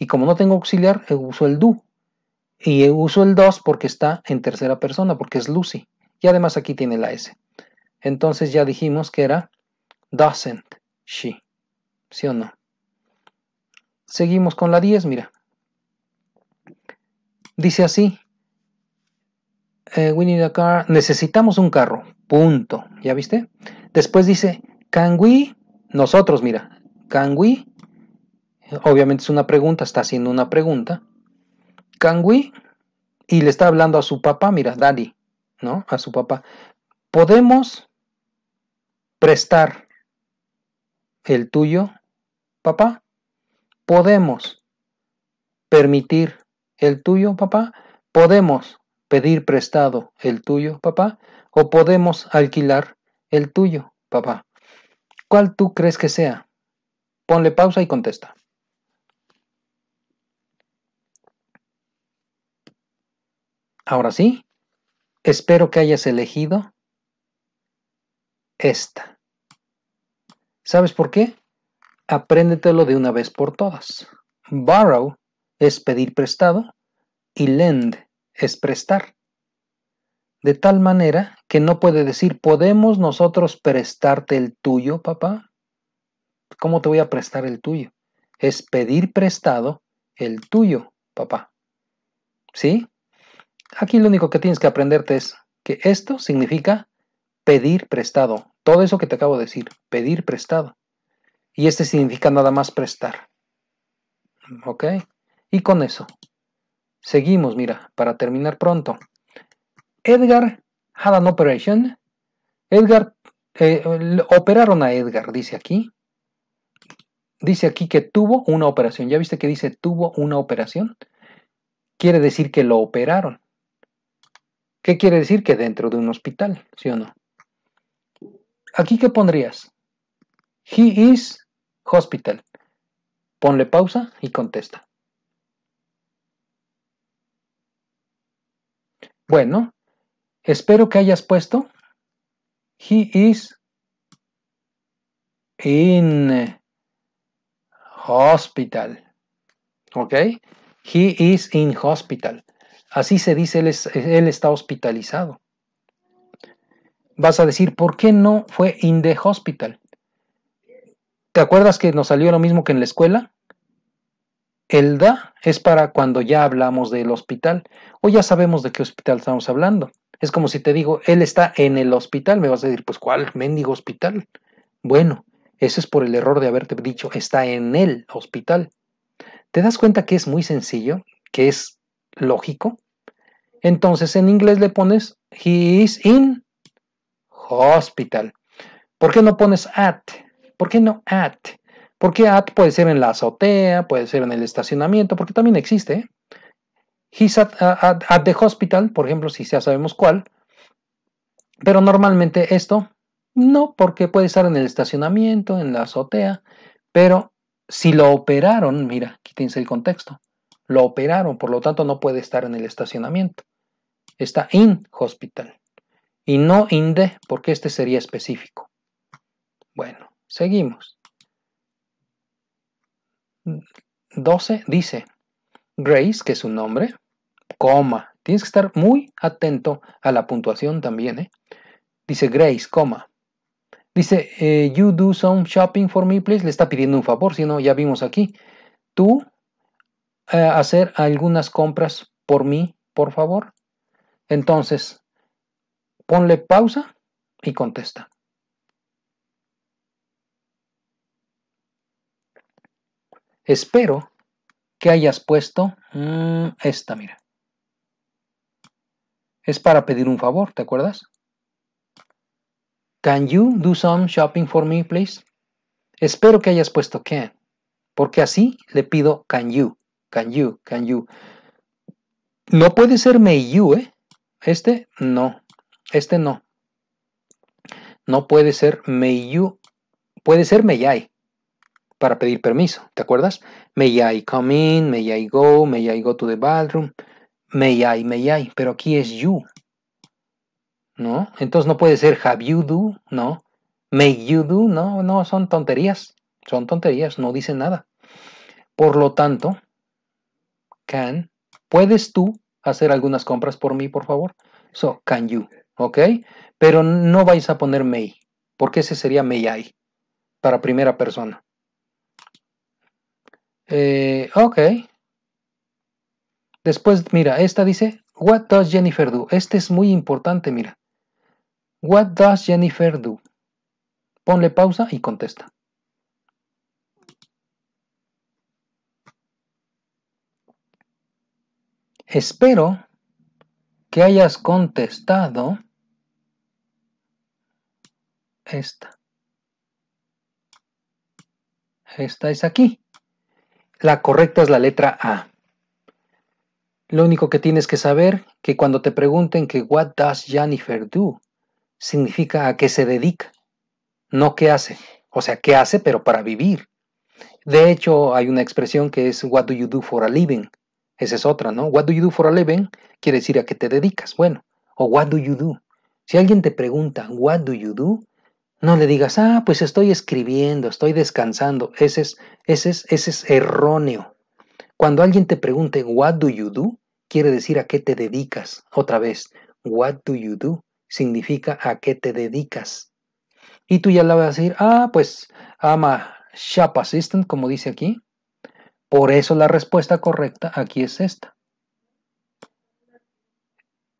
S1: Y como no tengo auxiliar, eh, uso el do. Y eh, uso el dos porque está en tercera persona, porque es Lucy. Y además aquí tiene la S. Entonces ya dijimos que era doesn't she. ¿Sí o no? Seguimos con la 10, mira. Dice así. Eh, we need a car. Necesitamos un carro. Punto. ¿Ya viste? Después dice, Can Nosotros, mira. Can Obviamente es una pregunta, está haciendo una pregunta. Can Y le está hablando a su papá, mira, daddy, ¿no? A su papá. ¿Podemos prestar el tuyo, papá? ¿Podemos permitir el tuyo, papá? ¿Podemos pedir prestado el tuyo, papá? ¿O podemos alquilar el tuyo, papá? ¿Cuál tú crees que sea? Ponle pausa y contesta. Ahora sí, espero que hayas elegido esta. ¿Sabes por qué? Apréndetelo de una vez por todas. Borrow es pedir prestado y lend es prestar de tal manera que no puede decir, podemos nosotros prestarte el tuyo, papá. ¿Cómo te voy a prestar el tuyo? Es pedir prestado el tuyo, papá. ¿Sí? Aquí lo único que tienes que aprenderte es que esto significa pedir prestado. Todo eso que te acabo de decir, pedir prestado. Y este significa nada más prestar. ¿Ok? Y con eso, seguimos, mira, para terminar pronto. Edgar had an operation. Edgar, eh, operaron a Edgar, dice aquí. Dice aquí que tuvo una operación. ¿Ya viste que dice tuvo una operación? Quiere decir que lo operaron. ¿Qué quiere decir? Que dentro de un hospital, ¿sí o no? Aquí, ¿qué pondrías? He is hospital. Ponle pausa y contesta. Bueno, Espero que hayas puesto He is in hospital. ¿Ok? He is in hospital. Así se dice, él, él está hospitalizado. Vas a decir, ¿por qué no fue in the hospital? ¿Te acuerdas que nos salió lo mismo que en la escuela? El da es para cuando ya hablamos del hospital o ya sabemos de qué hospital estamos hablando. Es como si te digo, él está en el hospital, me vas a decir, pues ¿cuál mendigo hospital? Bueno, eso es por el error de haberte dicho, está en el hospital. ¿Te das cuenta que es muy sencillo, que es lógico? Entonces en inglés le pones, he is in hospital. ¿Por qué no pones at? ¿Por qué no at? Porque at puede ser en la azotea, puede ser en el estacionamiento, porque también existe. ¿eh? he's uh, at, the hospital, por ejemplo, si ya sabemos cuál. Pero normalmente esto no, porque puede estar en el estacionamiento, en la azotea, pero si lo operaron, mira, quítense el contexto, lo operaron, por lo tanto no puede estar en el estacionamiento. Está in hospital y no in the, porque este sería específico. Bueno, seguimos. 12 dice Grace, que es su nombre, coma. Tienes que estar muy atento a la puntuación también. ¿eh? Dice Grace, coma. Dice, eh, you do some shopping for me, please. Le está pidiendo un favor, si no, ya vimos aquí. Tú eh, hacer algunas compras por mí, por favor. Entonces, ponle pausa y contesta. Espero que hayas puesto mm, esta, mira. Es para pedir un favor, ¿te acuerdas? Can you do some shopping for me, please? Espero que hayas puesto can, porque así le pido can you, can you, can you. No puede ser may you, ¿eh? Este no, este no. No puede ser may you, puede ser may I para pedir permiso, ¿te acuerdas? May I come in, may I go, may I go to the bathroom may I, may I, pero aquí es you. ¿No? Entonces no puede ser have you do, ¿no? May you do, no, no, son tonterías. Son tonterías, no dicen nada. Por lo tanto, can, ¿puedes tú hacer algunas compras por mí, por favor? So, can you, ¿ok? Pero no vais a poner may, porque ese sería may I, para primera persona. Eh, ok, Después, mira, esta dice, What does Jennifer do? Este es muy importante, mira. What does Jennifer do? Ponle pausa y contesta. Espero que hayas contestado esta. Esta es aquí. La correcta es la letra A. Lo único que tienes que saber que cuando te pregunten que what does Jennifer do, significa a qué se dedica, no qué hace. O sea, qué hace, pero para vivir. De hecho, hay una expresión que es what do you do for a living. Esa es otra, ¿no? What do you do for a living quiere decir a qué te dedicas. Bueno, o what do you do. Si alguien te pregunta what do you do, no le digas, ah, pues estoy escribiendo, estoy descansando. Ese es, ese es, ese es erróneo. Cuando alguien te pregunte, What do you do? quiere decir a qué te dedicas. Otra vez, What do you do? significa a qué te dedicas. Y tú ya la vas a decir, ah, pues I'm a shop assistant, como dice aquí. Por eso la respuesta correcta aquí es esta.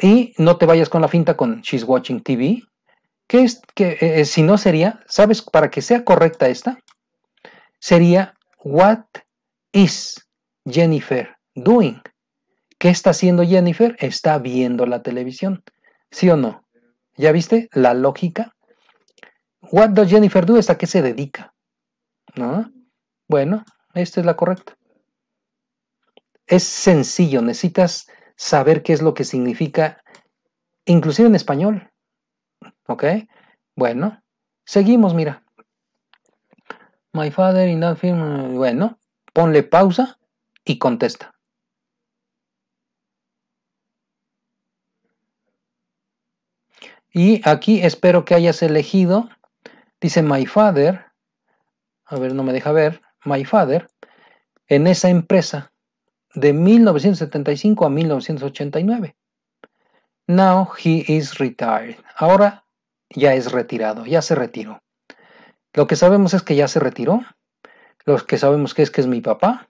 S1: Y no te vayas con la finta con She's Watching TV, que, es, que eh, eh, si no sería, ¿sabes? Para que sea correcta esta, sería What is Jennifer doing? ¿Qué está haciendo Jennifer? Está viendo la televisión. ¿Sí o no? ¿Ya viste la lógica? What does Jennifer do? a qué se dedica? ¿No? Bueno, esta es la correcta. Es sencillo, necesitas saber qué es lo que significa, inclusive en español. ¿Ok? Bueno, seguimos, mira. My father in that film, bueno, ponle pausa y contesta. Y aquí espero que hayas elegido, dice my father, a ver, no me deja ver, my father, en esa empresa de 1975 a 1989. Now he is retired. Ahora ya es retirado, ya se retiró. Lo que sabemos es que ya se retiró. Lo que sabemos que es que es mi papá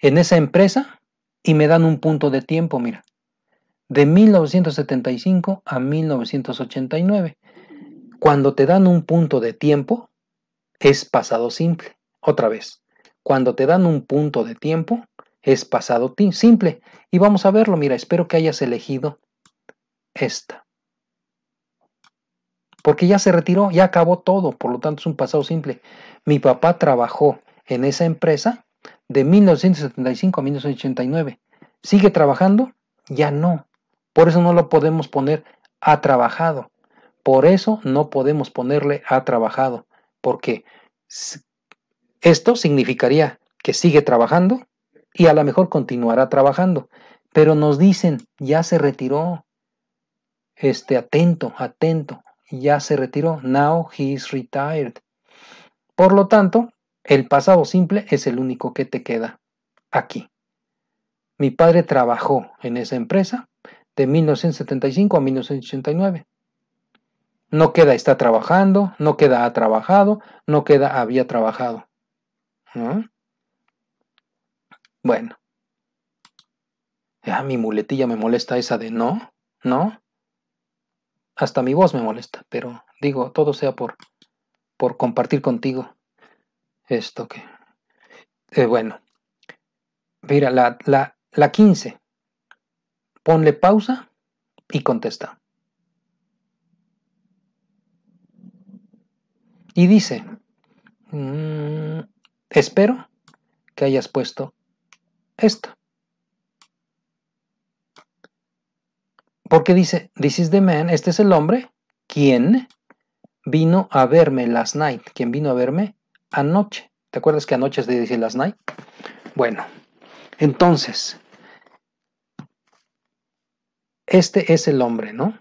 S1: en esa empresa y me dan un punto de tiempo, mira, de 1975 a 1989. Cuando te dan un punto de tiempo, es pasado simple. Otra vez, cuando te dan un punto de tiempo, es pasado simple. Y vamos a verlo, mira, espero que hayas elegido esta. Porque ya se retiró, ya acabó todo, por lo tanto es un pasado simple. Mi papá trabajó en esa empresa de 1975 a 1989. ¿Sigue trabajando? Ya no. Por eso no lo podemos poner ha trabajado. Por eso no podemos ponerle ha trabajado, porque esto significaría que sigue trabajando y a lo mejor continuará trabajando. Pero nos dicen, ya se retiró. Este, atento, atento, ya se retiró. Now he is retired. Por lo tanto, el pasado simple es el único que te queda aquí. Mi padre trabajó en esa empresa de 1975 a 1989. No queda está trabajando, no queda ha trabajado, no queda había trabajado. Bueno. Ya ah, mi muletilla me molesta esa de no, no. Hasta mi voz me molesta, pero digo, todo sea por, por compartir contigo esto que... Eh, bueno, mira, la, la, la 15. Ponle pausa y contesta. Y dice, mm, espero que hayas puesto esto. Porque dice, this is the man, este es el hombre, quien vino a verme last night, quien vino a verme anoche. ¿Te acuerdas que anoche es de decir las night? Bueno, entonces, este es el hombre, ¿no?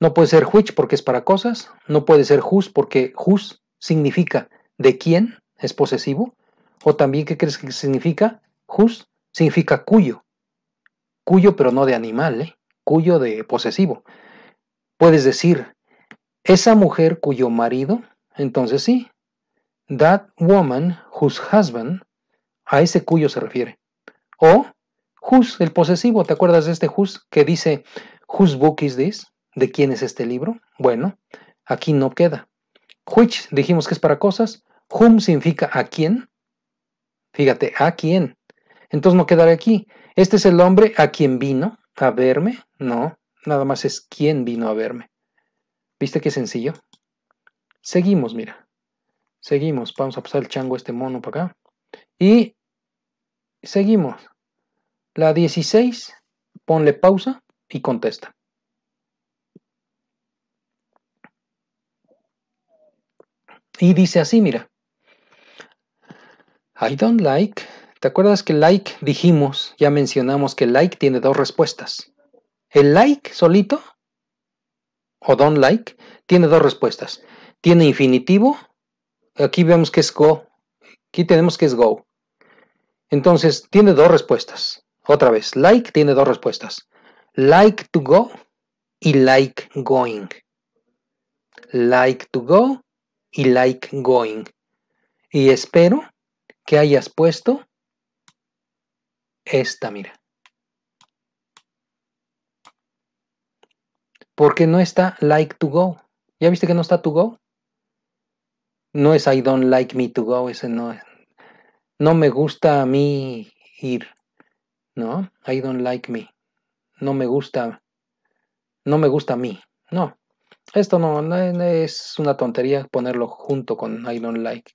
S1: No puede ser which porque es para cosas, no puede ser whose porque whose significa de quién, es posesivo, o también, ¿qué crees que significa? Whose significa cuyo, cuyo pero no de animal, ¿eh? cuyo de posesivo. Puedes decir, esa mujer cuyo marido, entonces sí, that woman whose husband, a ese cuyo se refiere. O whose, el posesivo, ¿te acuerdas de este whose que dice whose book is this? ¿De quién es este libro? Bueno, aquí no queda. Which dijimos que es para cosas. Whom significa a quién. Fíjate, a quién. Entonces no quedará aquí. Este es el hombre a quien vino a verme. No, nada más es quién vino a verme. ¿Viste qué sencillo? Seguimos, mira. Seguimos, vamos a pasar el chango este mono para acá. Y seguimos. La 16, ponle pausa y contesta. Y dice así, mira. I don't like. ¿Te acuerdas que like dijimos, ya mencionamos que like tiene dos respuestas? El like solito o don't like tiene dos respuestas. Tiene infinitivo Aquí vemos que es go. Aquí tenemos que es go. Entonces, tiene dos respuestas. Otra vez, like tiene dos respuestas. Like to go y like going. Like to go y like going. Y espero que hayas puesto esta, mira. Porque no está like to go. ¿Ya viste que no está to go? No es I don't like me to go, ese no es. No me gusta a mí ir, ¿no? I don't like me. No me gusta, no me gusta a mí, no. Esto no, es una tontería ponerlo junto con I don't like.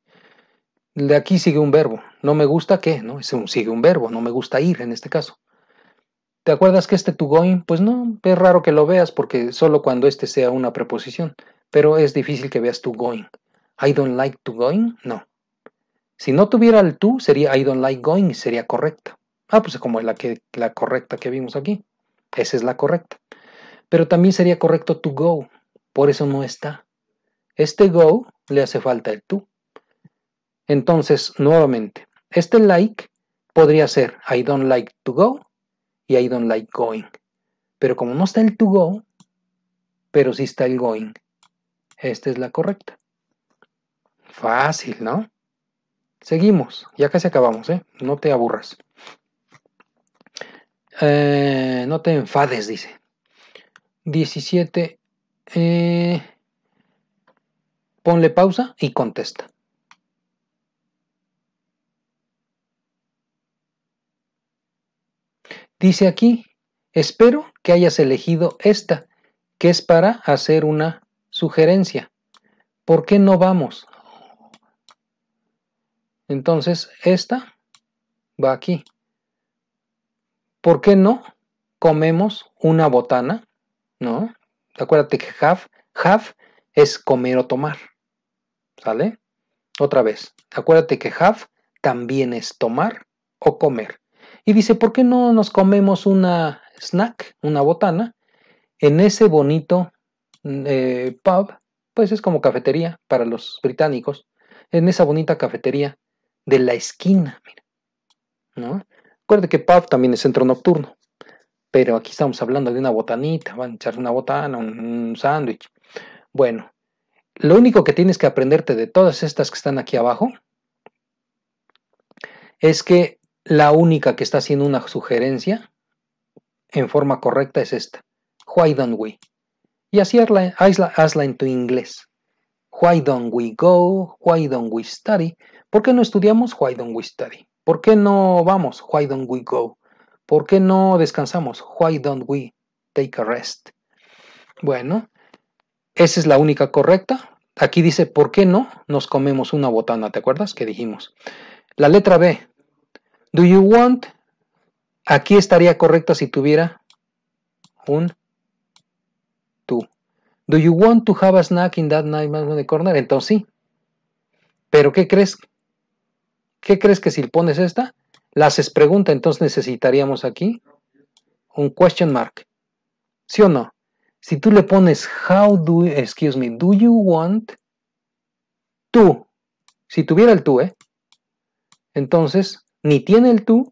S1: De aquí sigue un verbo. No me gusta qué, ¿no? sigue un verbo. No me gusta ir en este caso. ¿Te acuerdas que este to going? Pues no, es raro que lo veas porque solo cuando este sea una preposición. Pero es difícil que veas to going. I don't like to going, no. Si no tuviera el to, sería I don't like going sería correcta. Ah, pues como la, que, la correcta que vimos aquí. Esa es la correcta. Pero también sería correcto to go. Por eso no está. Este go le hace falta el to. Entonces, nuevamente, este like podría ser I don't like to go y I don't like going. Pero como no está el to go, pero sí está el going, esta es la correcta. Fácil, ¿no? Seguimos, ya casi acabamos, ¿eh? No te aburras. Eh, no te enfades, dice. 17. Eh, ponle pausa y contesta. Dice aquí, espero que hayas elegido esta, que es para hacer una sugerencia. ¿Por qué no vamos entonces, esta va aquí. ¿Por qué no comemos una botana? ¿No? Acuérdate que have, have es comer o tomar. ¿Sale? Otra vez. Acuérdate que have también es tomar o comer. Y dice, ¿por qué no nos comemos una snack, una botana, en ese bonito mm, eh, pub? Pues es como cafetería para los británicos. En esa bonita cafetería de la esquina. Mira, ¿no? Acuérdate que pub también es centro nocturno, pero aquí estamos hablando de una botanita, van a echar una botana, un, sándwich. Bueno, lo único que tienes que aprenderte de todas estas que están aquí abajo es que la única que está haciendo una sugerencia en forma correcta es esta. Why don't we? Y así hazla en tu inglés. Why don't we go? Why don't we study? ¿Por qué no estudiamos? Why don't we study? ¿Por qué no vamos? Why don't we go? ¿Por qué no descansamos? Why don't we take a rest? Bueno, esa es la única correcta. Aquí dice, ¿por qué no nos comemos una botana? ¿Te acuerdas ¿Qué dijimos? La letra B. Do you want? Aquí estaría correcta si tuviera un tú. Do you want to have a snack in that night corner? Entonces sí. Pero ¿qué crees? ¿Qué crees que si le pones esta? La haces pregunta, entonces necesitaríamos aquí un question mark. ¿Sí o no? Si tú le pones how do, excuse me, do you want tú? Si tuviera el tú, ¿eh? Entonces, ni tiene el tú,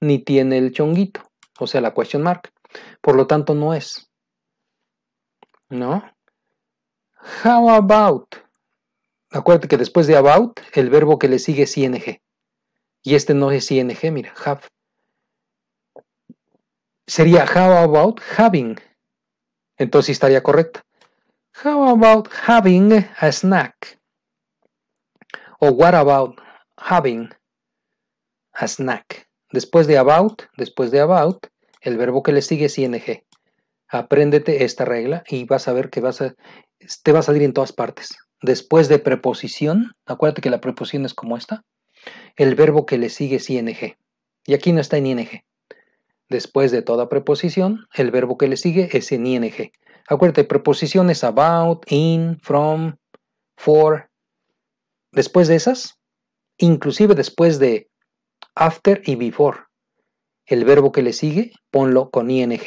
S1: ni tiene el chonguito, o sea, la question mark. Por lo tanto, no es. ¿No? How about? Acuérdate que después de about, el verbo que le sigue es ing. Y este no es ING, mira, have. Sería how about having. Entonces estaría correcta. How about having a snack? O what about having a snack? Después de about, después de about, el verbo que le sigue es ing. Apréndete esta regla y vas a ver que vas a, te va a salir en todas partes. Después de preposición, acuérdate que la preposición es como esta el verbo que le sigue es ing. Y aquí no está en ing. Después de toda preposición, el verbo que le sigue es en ing. Acuérdate, preposiciones about, in, from, for. Después de esas, inclusive después de after y before, el verbo que le sigue, ponlo con ing.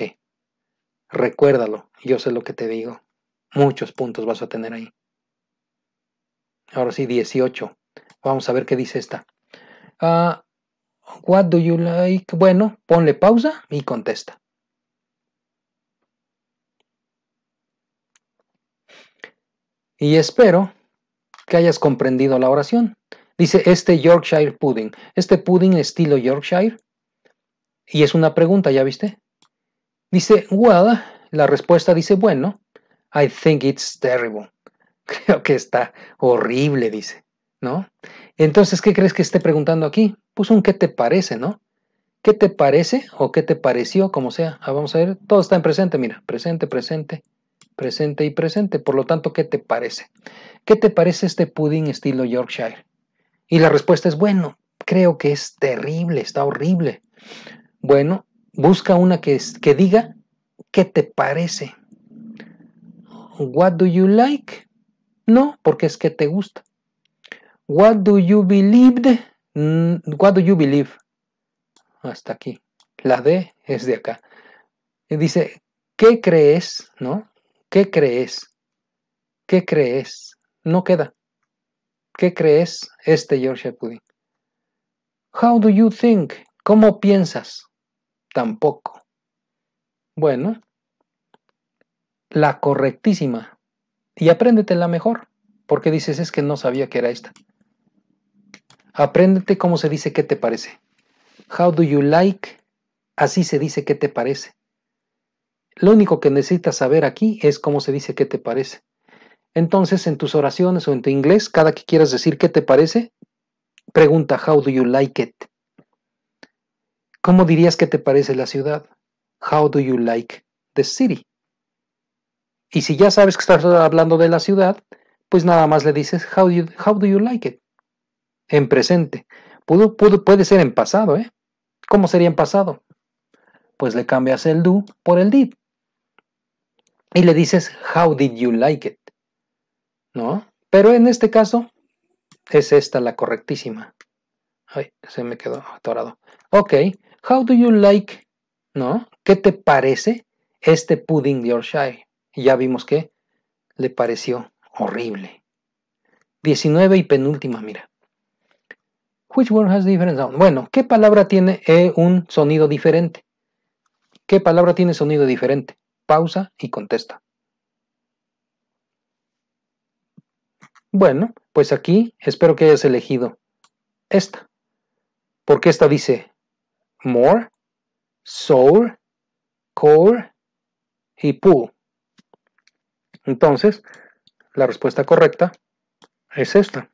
S1: Recuérdalo, yo sé lo que te digo. Muchos puntos vas a tener ahí. Ahora sí, 18. Vamos a ver qué dice esta ah! what do you like? Bueno, ponle pausa y contesta. Y espero que hayas comprendido la oración. Dice este Yorkshire pudding. Este pudding estilo Yorkshire. Y es una pregunta, ¿ya viste? Dice, well, la respuesta dice, bueno, I think it's terrible. Creo que está horrible, dice. Entonces, ¿qué crees que esté preguntando aquí? Pues un ¿qué te parece, no? ¿Qué te parece o qué te pareció? Como sea. Ah, vamos a ver, todo está en presente, mira, presente, presente, presente y presente. Por lo tanto, ¿qué te parece? ¿Qué te parece este pudding estilo Yorkshire? Y la respuesta es, bueno, creo que es terrible, está horrible. Bueno, busca una que, que diga, ¿qué te parece? What do you like? No, porque es que te gusta. What do you believe? Mm, what do you believe? Hasta aquí. La D es de acá. Dice, ¿qué crees? ¿No? ¿Qué crees? ¿Qué crees? No queda. ¿Qué crees? Este George Pudding. How do you think? ¿Cómo piensas? Tampoco. Bueno, la correctísima. Y apréndetela mejor, porque dices es que no sabía que era esta. Apréndete cómo se dice qué te parece. How do you like? Así se dice qué te parece. Lo único que necesitas saber aquí es cómo se dice qué te parece. Entonces, en tus oraciones o en tu inglés, cada que quieras decir qué te parece, pregunta How do you like it? ¿Cómo dirías que te parece la ciudad? How do you like the city? Y si ya sabes que estás hablando de la ciudad, pues nada más le dices How you, how do you like it? en presente. Pudo, puede ser en pasado, ¿eh? ¿Cómo sería en pasado? Pues le cambias el do por el did. Y le dices, how did you like it? ¿No? Pero en este caso, es esta la correctísima. Ay, se me quedó atorado. Ok, how do you like, ¿no? ¿Qué te parece este pudding de Yorkshire? Ya vimos que le pareció horrible. 19 y penúltima, mira. Bueno, ¿qué palabra tiene eh, un sonido diferente? ¿Qué palabra tiene sonido diferente? Pausa y contesta. Bueno, pues aquí espero que hayas elegido esta. Porque esta dice more, soul, core y pool. Entonces, la respuesta correcta es esta,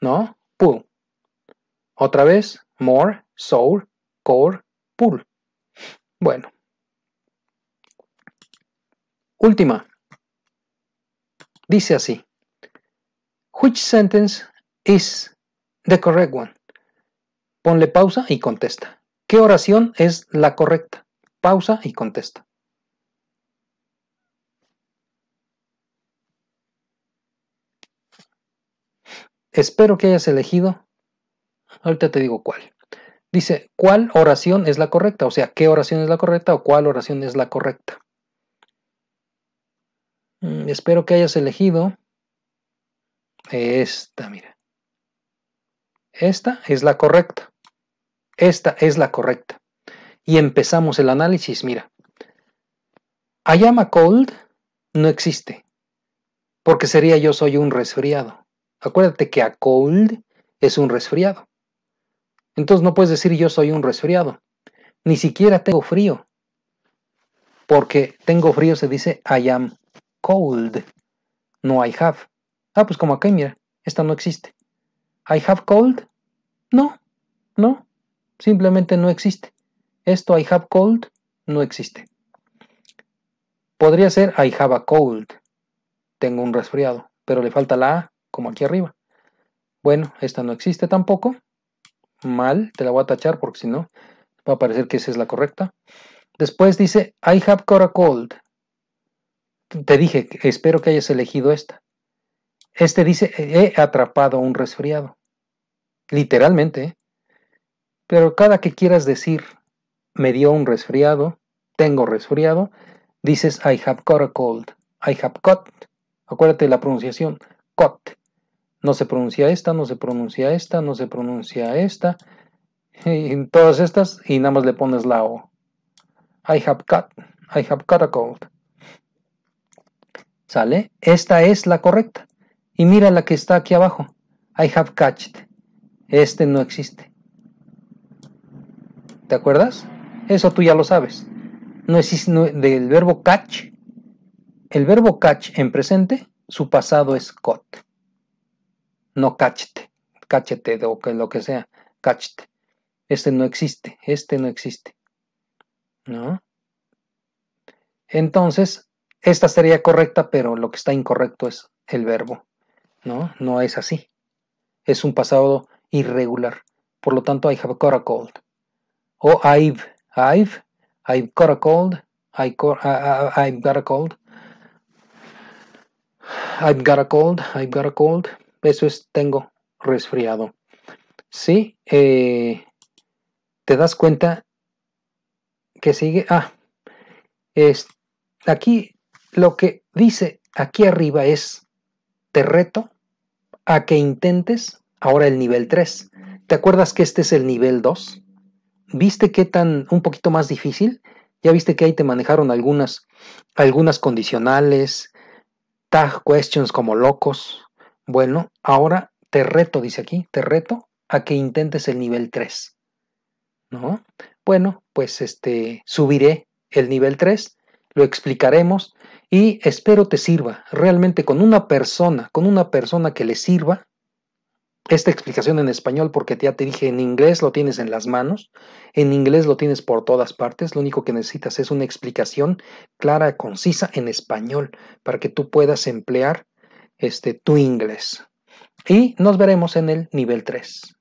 S1: ¿no? Pool. Otra vez, more, soul, core, pull. Bueno. Última. Dice así. Which sentence is the correct one? Ponle pausa y contesta. ¿Qué oración es la correcta? Pausa y contesta. Espero que hayas elegido Ahorita te digo cuál. Dice, ¿cuál oración es la correcta? O sea, ¿qué oración es la correcta o cuál oración es la correcta? Mm, espero que hayas elegido esta, mira. Esta es la correcta. Esta es la correcta. Y empezamos el análisis, mira. I am a cold no existe, porque sería yo soy un resfriado. Acuérdate que a cold es un resfriado. Entonces no puedes decir yo soy un resfriado. Ni siquiera tengo frío. Porque tengo frío se dice I am cold. No I have. Ah, pues como acá, mira, esta no existe. I have cold. No, no. Simplemente no existe. Esto I have cold no existe. Podría ser I have a cold. Tengo un resfriado, pero le falta la A como aquí arriba. Bueno, esta no existe tampoco mal, te la voy a tachar porque si no va a parecer que esa es la correcta. Después dice, I have caught a cold. Te dije, espero que hayas elegido esta. Este dice, he atrapado un resfriado. Literalmente. ¿eh? Pero cada que quieras decir, me dio un resfriado, tengo resfriado, dices, I have caught a cold. I have caught. Acuérdate la pronunciación, Caught no se pronuncia esta, no se pronuncia esta, no se pronuncia esta, en todas estas, y nada más le pones la O. I have cut, I have cut a cold. ¿Sale? Esta es la correcta. Y mira la que está aquí abajo. I have catched. Este no existe. ¿Te acuerdas? Eso tú ya lo sabes. No existe del verbo catch. El verbo catch en presente, su pasado es caught no cachete, cachete o que lo que sea, cachete. Este no existe, este no existe. ¿No? Entonces, esta sería correcta, pero lo que está incorrecto es el verbo. ¿No? No es así. Es un pasado irregular. Por lo tanto, I have got a cold. O I've, I've, I've got a cold. I've got a cold. I've got a cold. I've got a cold eso es tengo resfriado. Sí, eh, te das cuenta que sigue. Ah, es, aquí lo que dice aquí arriba es, te reto a que intentes ahora el nivel 3. ¿Te acuerdas que este es el nivel 2? ¿Viste qué tan un poquito más difícil? Ya viste que ahí te manejaron algunas, algunas condicionales, tag questions como locos, bueno, ahora te reto, dice aquí, te reto a que intentes el nivel 3. ¿No? Bueno, pues este, subiré el nivel 3, lo explicaremos y espero te sirva. Realmente con una persona, con una persona que le sirva esta explicación en español, porque ya te dije, en inglés lo tienes en las manos, en inglés lo tienes por todas partes, lo único que necesitas es una explicación clara, concisa en español, para que tú puedas emplear este, tu inglés. Y nos veremos en el nivel 3.